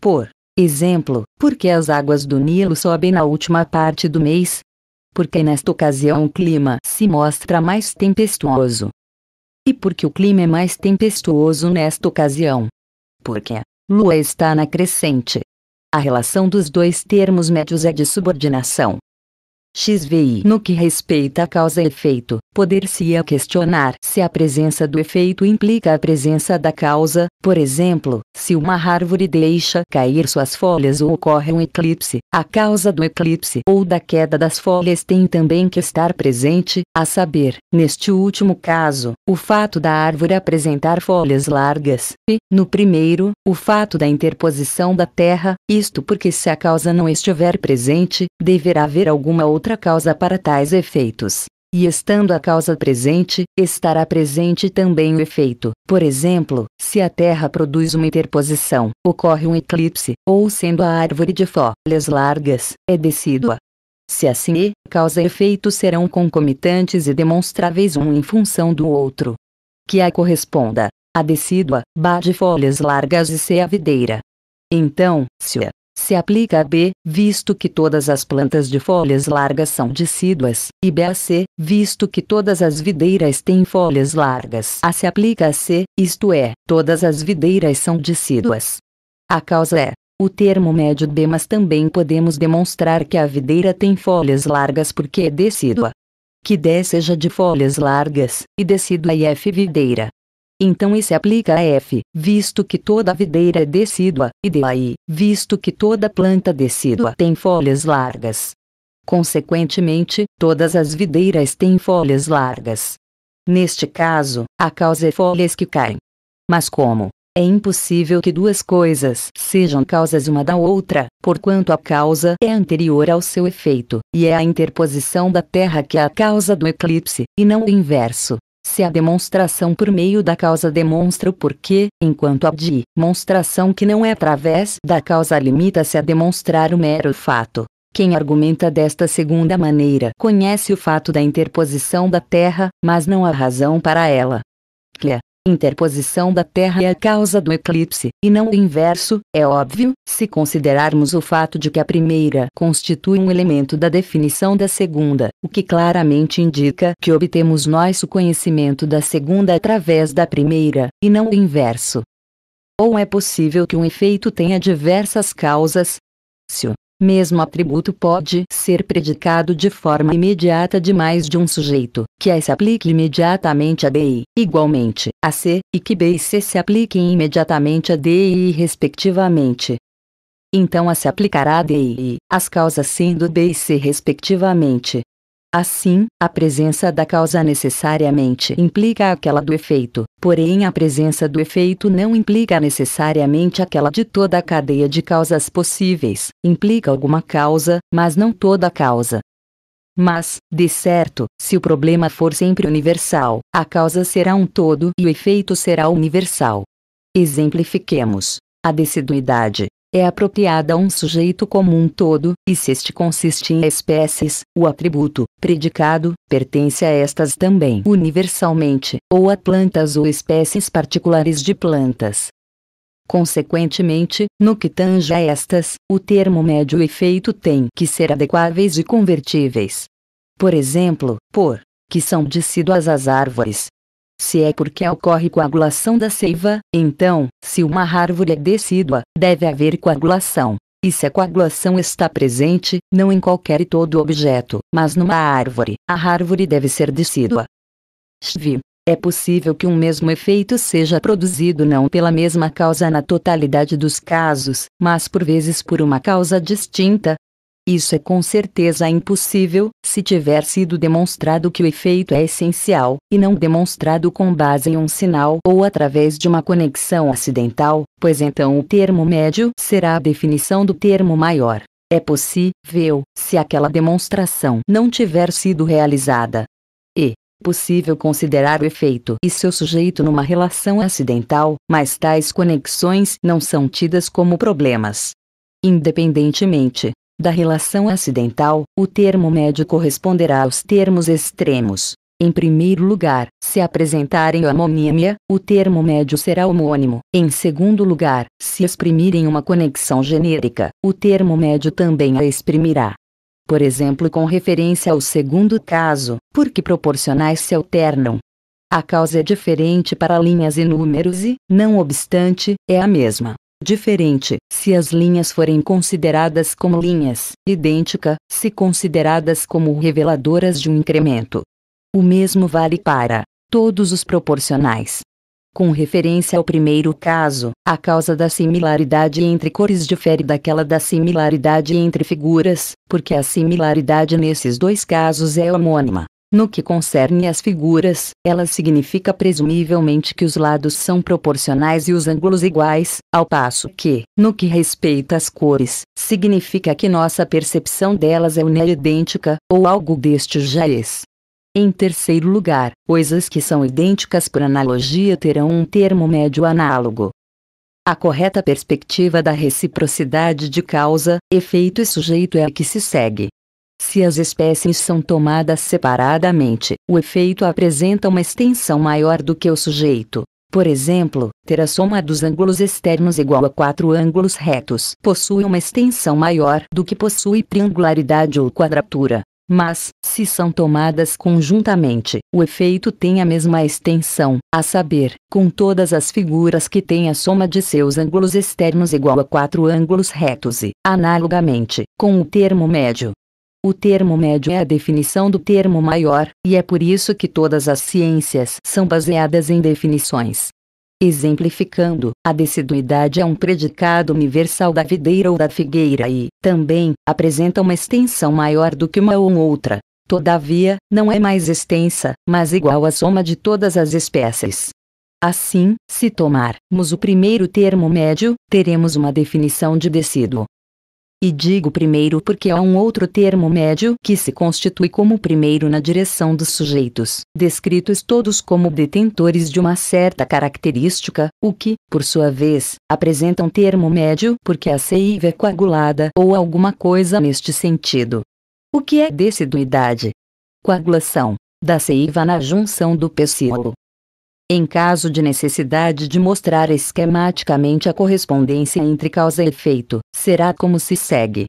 Por exemplo, por que as águas do Nilo sobem na última parte do mês? Porque nesta ocasião o clima se mostra mais tempestuoso. E porque o clima é mais tempestuoso nesta ocasião? Porque Lua está na crescente. A relação dos dois termos médios é de subordinação. XVI No que respeita a causa e efeito, Poder-se-ia questionar se a presença do efeito implica a presença da causa, por exemplo, se uma árvore deixa cair suas folhas ou ocorre um eclipse, a causa do eclipse ou da queda das folhas tem também que estar presente, a saber, neste último caso, o fato da árvore apresentar folhas largas, e, no primeiro, o fato da interposição da terra, isto porque se a causa não estiver presente, deverá haver alguma outra causa para tais efeitos. E estando a causa presente, estará presente também o efeito. Por exemplo, se a Terra produz uma interposição, ocorre um eclipse, ou sendo a árvore de folhas largas, é decídua. Se assim é, causa e efeito serão concomitantes e demonstráveis um em função do outro. Que a corresponda, a decídua, ba de folhas largas e se a videira. Então, se a se aplica a B, visto que todas as plantas de folhas largas são decíduas, e B a C, visto que todas as videiras têm folhas largas. A se aplica a C, isto é, todas as videiras são decíduas. A causa é o termo médio B, mas também podemos demonstrar que a videira tem folhas largas porque é decídua. Que D seja de folhas largas, e decídua e F videira. Então isso aplica a F, visto que toda videira é decídua, e de aí, visto que toda planta decídua tem folhas largas. Consequentemente, todas as videiras têm folhas largas. Neste caso, a causa é folhas que caem. Mas como? É impossível que duas coisas sejam causas uma da outra, porquanto a causa é anterior ao seu efeito, e é a interposição da Terra que é a causa do eclipse, e não o inverso. Se a demonstração por meio da causa demonstra o porquê, enquanto a demonstração que não é através da causa limita-se a demonstrar o mero fato. Quem argumenta desta segunda maneira conhece o fato da interposição da Terra, mas não a razão para ela. Clea interposição da Terra é a causa do eclipse, e não o inverso, é óbvio, se considerarmos o fato de que a primeira constitui um elemento da definição da segunda, o que claramente indica que obtemos nosso conhecimento da segunda através da primeira, e não o inverso. Ou é possível que um efeito tenha diversas causas? Se o mesmo atributo pode ser predicado de forma imediata de mais de um sujeito, que A se aplique imediatamente a B e, igualmente, a C, e que B e C se apliquem imediatamente a D e I respectivamente. Então A se aplicará a D e I, as causas sendo B e C respectivamente. Assim, a presença da causa necessariamente implica aquela do efeito, porém a presença do efeito não implica necessariamente aquela de toda a cadeia de causas possíveis, implica alguma causa, mas não toda a causa. Mas, de certo, se o problema for sempre universal, a causa será um todo e o efeito será universal. Exemplifiquemos. A deciduidade, é apropriada a um sujeito como um todo, e se este consiste em espécies, o atributo, predicado, pertence a estas também universalmente, ou a plantas ou espécies particulares de plantas. Consequentemente, no que tange a estas, o termo médio efeito tem que ser adequáveis e convertíveis. Por exemplo, por que são decíduas as árvores, se é porque ocorre coagulação da seiva, então, se uma árvore é decídua, deve haver coagulação. E se a coagulação está presente, não em qualquer e todo objeto, mas numa árvore, a árvore deve ser decídua. Shvi. É possível que um mesmo efeito seja produzido não pela mesma causa na totalidade dos casos, mas por vezes por uma causa distinta, isso é com certeza impossível, se tiver sido demonstrado que o efeito é essencial, e não demonstrado com base em um sinal ou através de uma conexão acidental, pois então o termo médio será a definição do termo maior. É possível, se aquela demonstração não tiver sido realizada. E, possível considerar o efeito e seu sujeito numa relação acidental, mas tais conexões não são tidas como problemas. Independentemente da relação acidental, o termo médio corresponderá aos termos extremos. Em primeiro lugar, se apresentarem homonímia, o termo médio será homônimo. Em segundo lugar, se exprimirem uma conexão genérica, o termo médio também a exprimirá. Por exemplo, com referência ao segundo caso, porque proporcionais se alternam. A causa é diferente para linhas e números e, não obstante, é a mesma diferente. Se as linhas forem consideradas como linhas, idêntica, se consideradas como reveladoras de um incremento. O mesmo vale para todos os proporcionais. Com referência ao primeiro caso, a causa da similaridade entre cores difere daquela da similaridade entre figuras, porque a similaridade nesses dois casos é homônima. No que concerne às figuras, ela significa presumivelmente que os lados são proporcionais e os ângulos iguais, ao passo que, no que respeita às cores, significa que nossa percepção delas é unidêntica, ou algo deste jaez. Em terceiro lugar, coisas que são idênticas por analogia terão um termo médio análogo. A correta perspectiva da reciprocidade de causa, efeito e sujeito é a que se segue. Se as espécies são tomadas separadamente, o efeito apresenta uma extensão maior do que o sujeito. Por exemplo, ter a soma dos ângulos externos igual a quatro ângulos retos possui uma extensão maior do que possui triangularidade ou quadratura. Mas, se são tomadas conjuntamente, o efeito tem a mesma extensão, a saber, com todas as figuras que têm a soma de seus ângulos externos igual a quatro ângulos retos e, analogamente, com o termo médio, o termo médio é a definição do termo maior, e é por isso que todas as ciências são baseadas em definições. Exemplificando, a deciduidade é um predicado universal da videira ou da figueira e, também, apresenta uma extensão maior do que uma ou outra. Todavia, não é mais extensa, mas igual à soma de todas as espécies. Assim, se tomarmos o primeiro termo médio, teremos uma definição de deciduo, e digo primeiro porque há um outro termo médio que se constitui como primeiro na direção dos sujeitos, descritos todos como detentores de uma certa característica, o que, por sua vez, apresenta um termo médio porque a seiva é coagulada ou alguma coisa neste sentido. O que é deciduidade? Coagulação da seiva na junção do pecíolo em caso de necessidade de mostrar esquematicamente a correspondência entre causa e efeito, será como se segue.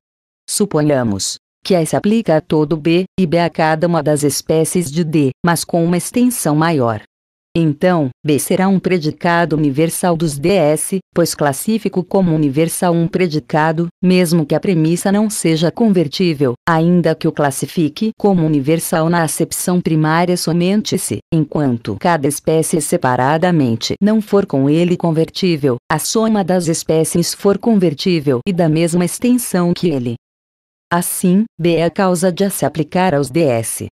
Suponhamos que A se aplica a todo B e B a cada uma das espécies de D, mas com uma extensão maior. Então, B será um predicado universal dos DS, pois classifico como universal um predicado, mesmo que a premissa não seja convertível, ainda que o classifique como universal na acepção primária somente se, enquanto cada espécie separadamente não for com ele convertível, a soma das espécies for convertível e da mesma extensão que ele. Assim, B é a causa de a se aplicar aos DS.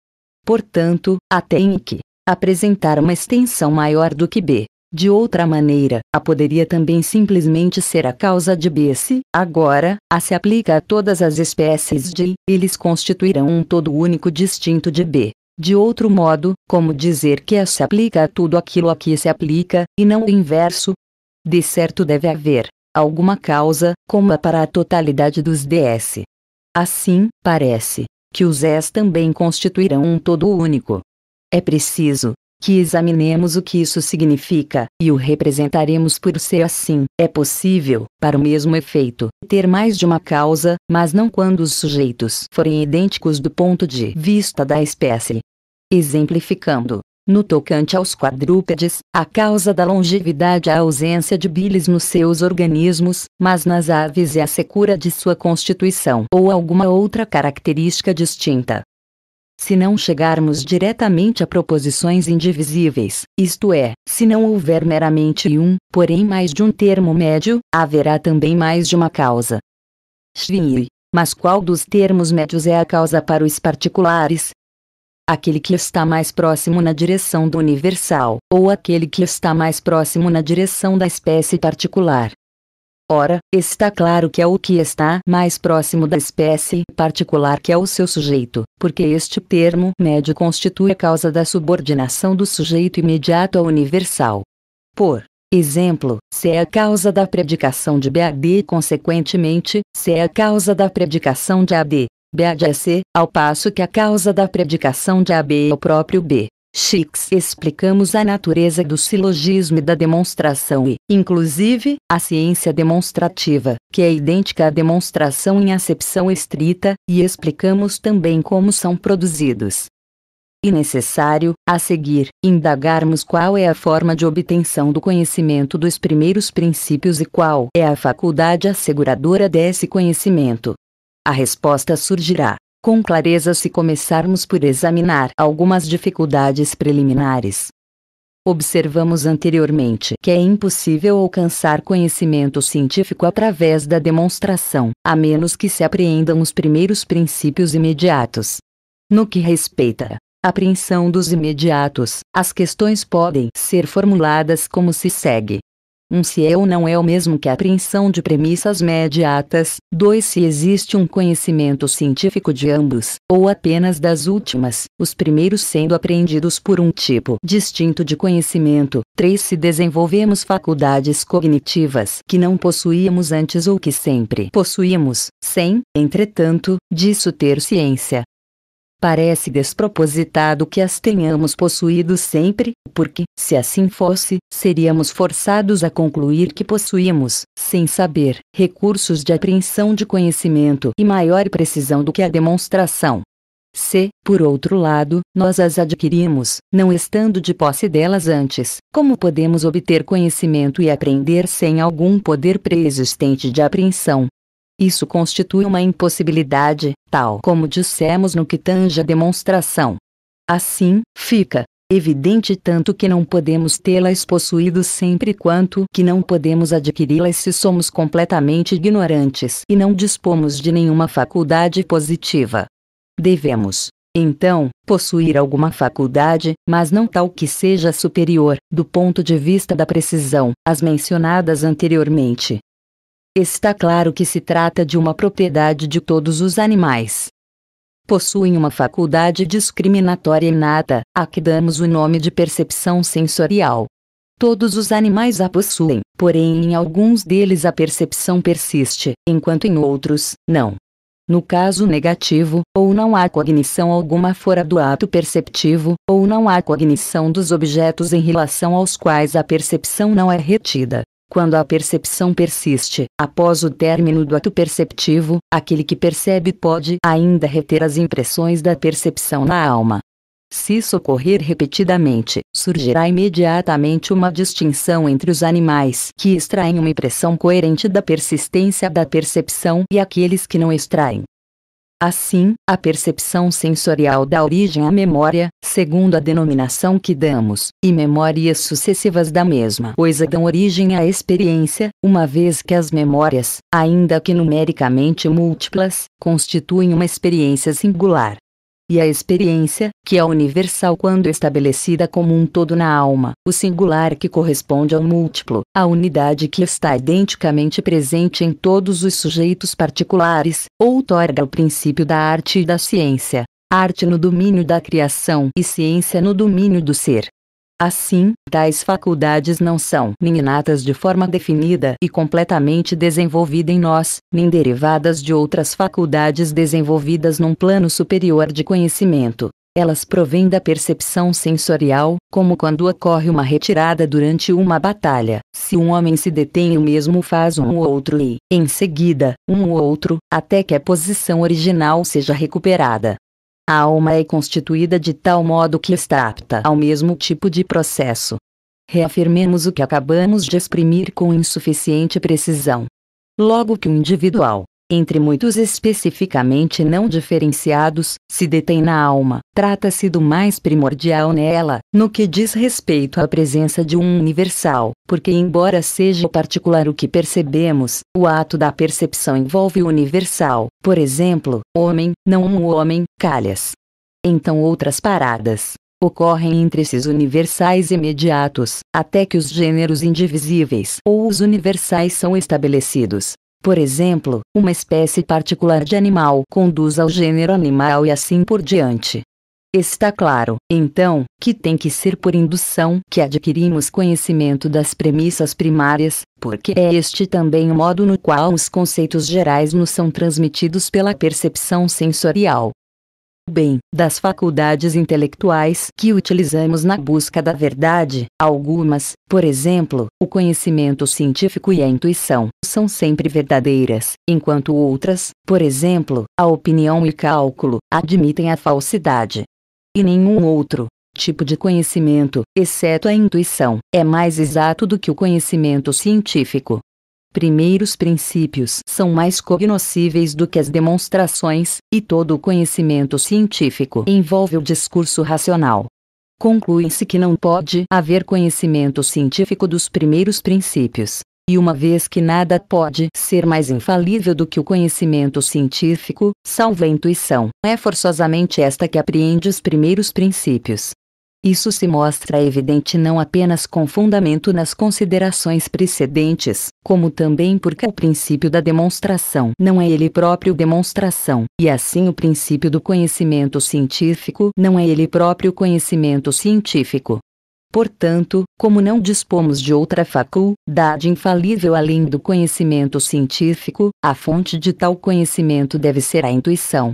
Portanto, até em que apresentar uma extensão maior do que B. De outra maneira, A poderia também simplesmente ser a causa de B. Se, agora, A se aplica a todas as espécies de I, eles constituirão um todo único distinto de B. De outro modo, como dizer que A se aplica a tudo aquilo a que se aplica, e não o inverso? De certo deve haver alguma causa, como a para a totalidade dos DS. Assim, parece que os S também constituirão um todo único. É preciso que examinemos o que isso significa e o representaremos por ser assim. É possível, para o mesmo efeito, ter mais de uma causa, mas não quando os sujeitos forem idênticos do ponto de vista da espécie. Exemplificando, no tocante aos quadrúpedes, a causa da longevidade é a ausência de bilis nos seus organismos, mas nas aves é a secura de sua constituição ou alguma outra característica distinta se não chegarmos diretamente a proposições indivisíveis, isto é, se não houver meramente um, porém mais de um termo médio, haverá também mais de uma causa. Xi, mas qual dos termos médios é a causa para os particulares? Aquele que está mais próximo na direção do universal, ou aquele que está mais próximo na direção da espécie particular. Ora, está claro que é o que está mais próximo da espécie particular que é o seu sujeito, porque este termo médio constitui a causa da subordinação do sujeito imediato ao universal. Por exemplo, se é a causa da predicação de BAD, consequentemente, se é a causa da predicação de AD, BAD é C, ao passo que a causa da predicação de AB é o próprio B. Schicks explicamos a natureza do silogismo e da demonstração e, inclusive, a ciência demonstrativa, que é idêntica à demonstração em acepção estrita, e explicamos também como são produzidos. E necessário, a seguir, indagarmos qual é a forma de obtenção do conhecimento dos primeiros princípios e qual é a faculdade asseguradora desse conhecimento. A resposta surgirá com clareza se começarmos por examinar algumas dificuldades preliminares. Observamos anteriormente que é impossível alcançar conhecimento científico através da demonstração, a menos que se apreendam os primeiros princípios imediatos. No que respeita à apreensão dos imediatos, as questões podem ser formuladas como se segue. 1. Um, se é ou não é o mesmo que a apreensão de premissas mediatas. 2. Se existe um conhecimento científico de ambos, ou apenas das últimas, os primeiros sendo apreendidos por um tipo distinto de conhecimento. 3. Se desenvolvemos faculdades cognitivas que não possuíamos antes ou que sempre possuímos, sem, entretanto, disso ter ciência. Parece despropositado que as tenhamos possuído sempre, porque, se assim fosse, seríamos forçados a concluir que possuímos, sem saber, recursos de apreensão de conhecimento e maior precisão do que a demonstração. Se, por outro lado, nós as adquirimos, não estando de posse delas antes, como podemos obter conhecimento e aprender sem algum poder preexistente de apreensão, isso constitui uma impossibilidade, tal como dissemos no que tange a demonstração. Assim, fica evidente tanto que não podemos tê-las possuído sempre quanto que não podemos adquiri-las se somos completamente ignorantes e não dispomos de nenhuma faculdade positiva. Devemos, então, possuir alguma faculdade, mas não tal que seja superior, do ponto de vista da precisão, às mencionadas anteriormente. Está claro que se trata de uma propriedade de todos os animais. Possuem uma faculdade discriminatória inata, a que damos o nome de percepção sensorial. Todos os animais a possuem, porém em alguns deles a percepção persiste, enquanto em outros, não. No caso negativo, ou não há cognição alguma fora do ato perceptivo, ou não há cognição dos objetos em relação aos quais a percepção não é retida, quando a percepção persiste, após o término do ato perceptivo, aquele que percebe pode ainda reter as impressões da percepção na alma. Se isso ocorrer repetidamente, surgirá imediatamente uma distinção entre os animais que extraem uma impressão coerente da persistência da percepção e aqueles que não extraem. Assim, a percepção sensorial dá origem à memória, segundo a denominação que damos, e memórias sucessivas da mesma coisa dão origem à experiência, uma vez que as memórias, ainda que numericamente múltiplas, constituem uma experiência singular e a experiência, que é universal quando estabelecida como um todo na alma, o singular que corresponde ao múltiplo, a unidade que está identicamente presente em todos os sujeitos particulares, outorga o princípio da arte e da ciência. Arte no domínio da criação e ciência no domínio do ser. Assim, tais faculdades não são nem inatas de forma definida e completamente desenvolvida em nós, nem derivadas de outras faculdades desenvolvidas num plano superior de conhecimento. Elas provêm da percepção sensorial, como quando ocorre uma retirada durante uma batalha. Se um homem se detém, o mesmo faz um ou outro e, em seguida, um ou outro, até que a posição original seja recuperada. A alma é constituída de tal modo que está apta ao mesmo tipo de processo. Reafirmemos o que acabamos de exprimir com insuficiente precisão. Logo que o individual, entre muitos especificamente não diferenciados, se detém na alma. Trata-se do mais primordial nela, no que diz respeito à presença de um universal, porque, embora seja o particular o que percebemos, o ato da percepção envolve o universal, por exemplo, homem, não um homem, calhas. Então outras paradas ocorrem entre esses universais imediatos, até que os gêneros indivisíveis ou os universais são estabelecidos, por exemplo, uma espécie particular de animal conduz ao gênero animal e assim por diante. Está claro, então, que tem que ser por indução que adquirimos conhecimento das premissas primárias, porque é este também o modo no qual os conceitos gerais nos são transmitidos pela percepção sensorial bem das faculdades intelectuais que utilizamos na busca da verdade. Algumas, por exemplo, o conhecimento científico e a intuição, são sempre verdadeiras, enquanto outras, por exemplo, a opinião e cálculo, admitem a falsidade. E nenhum outro, tipo de conhecimento, exceto a intuição, é mais exato do que o conhecimento científico primeiros princípios são mais cognoscíveis do que as demonstrações, e todo o conhecimento científico envolve o discurso racional. Conclui-se que não pode haver conhecimento científico dos primeiros princípios. E uma vez que nada pode ser mais infalível do que o conhecimento científico, salvo a intuição, é forçosamente esta que apreende os primeiros princípios. Isso se mostra evidente não apenas com fundamento nas considerações precedentes, como também porque o princípio da demonstração não é ele próprio demonstração, e assim o princípio do conhecimento científico não é ele próprio conhecimento científico. Portanto, como não dispomos de outra faculdade infalível além do conhecimento científico, a fonte de tal conhecimento deve ser a intuição,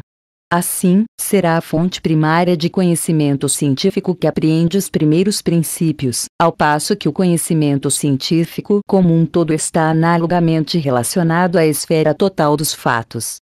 Assim, será a fonte primária de conhecimento científico que apreende os primeiros princípios, ao passo que o conhecimento científico como um todo está analogamente relacionado à esfera total dos fatos,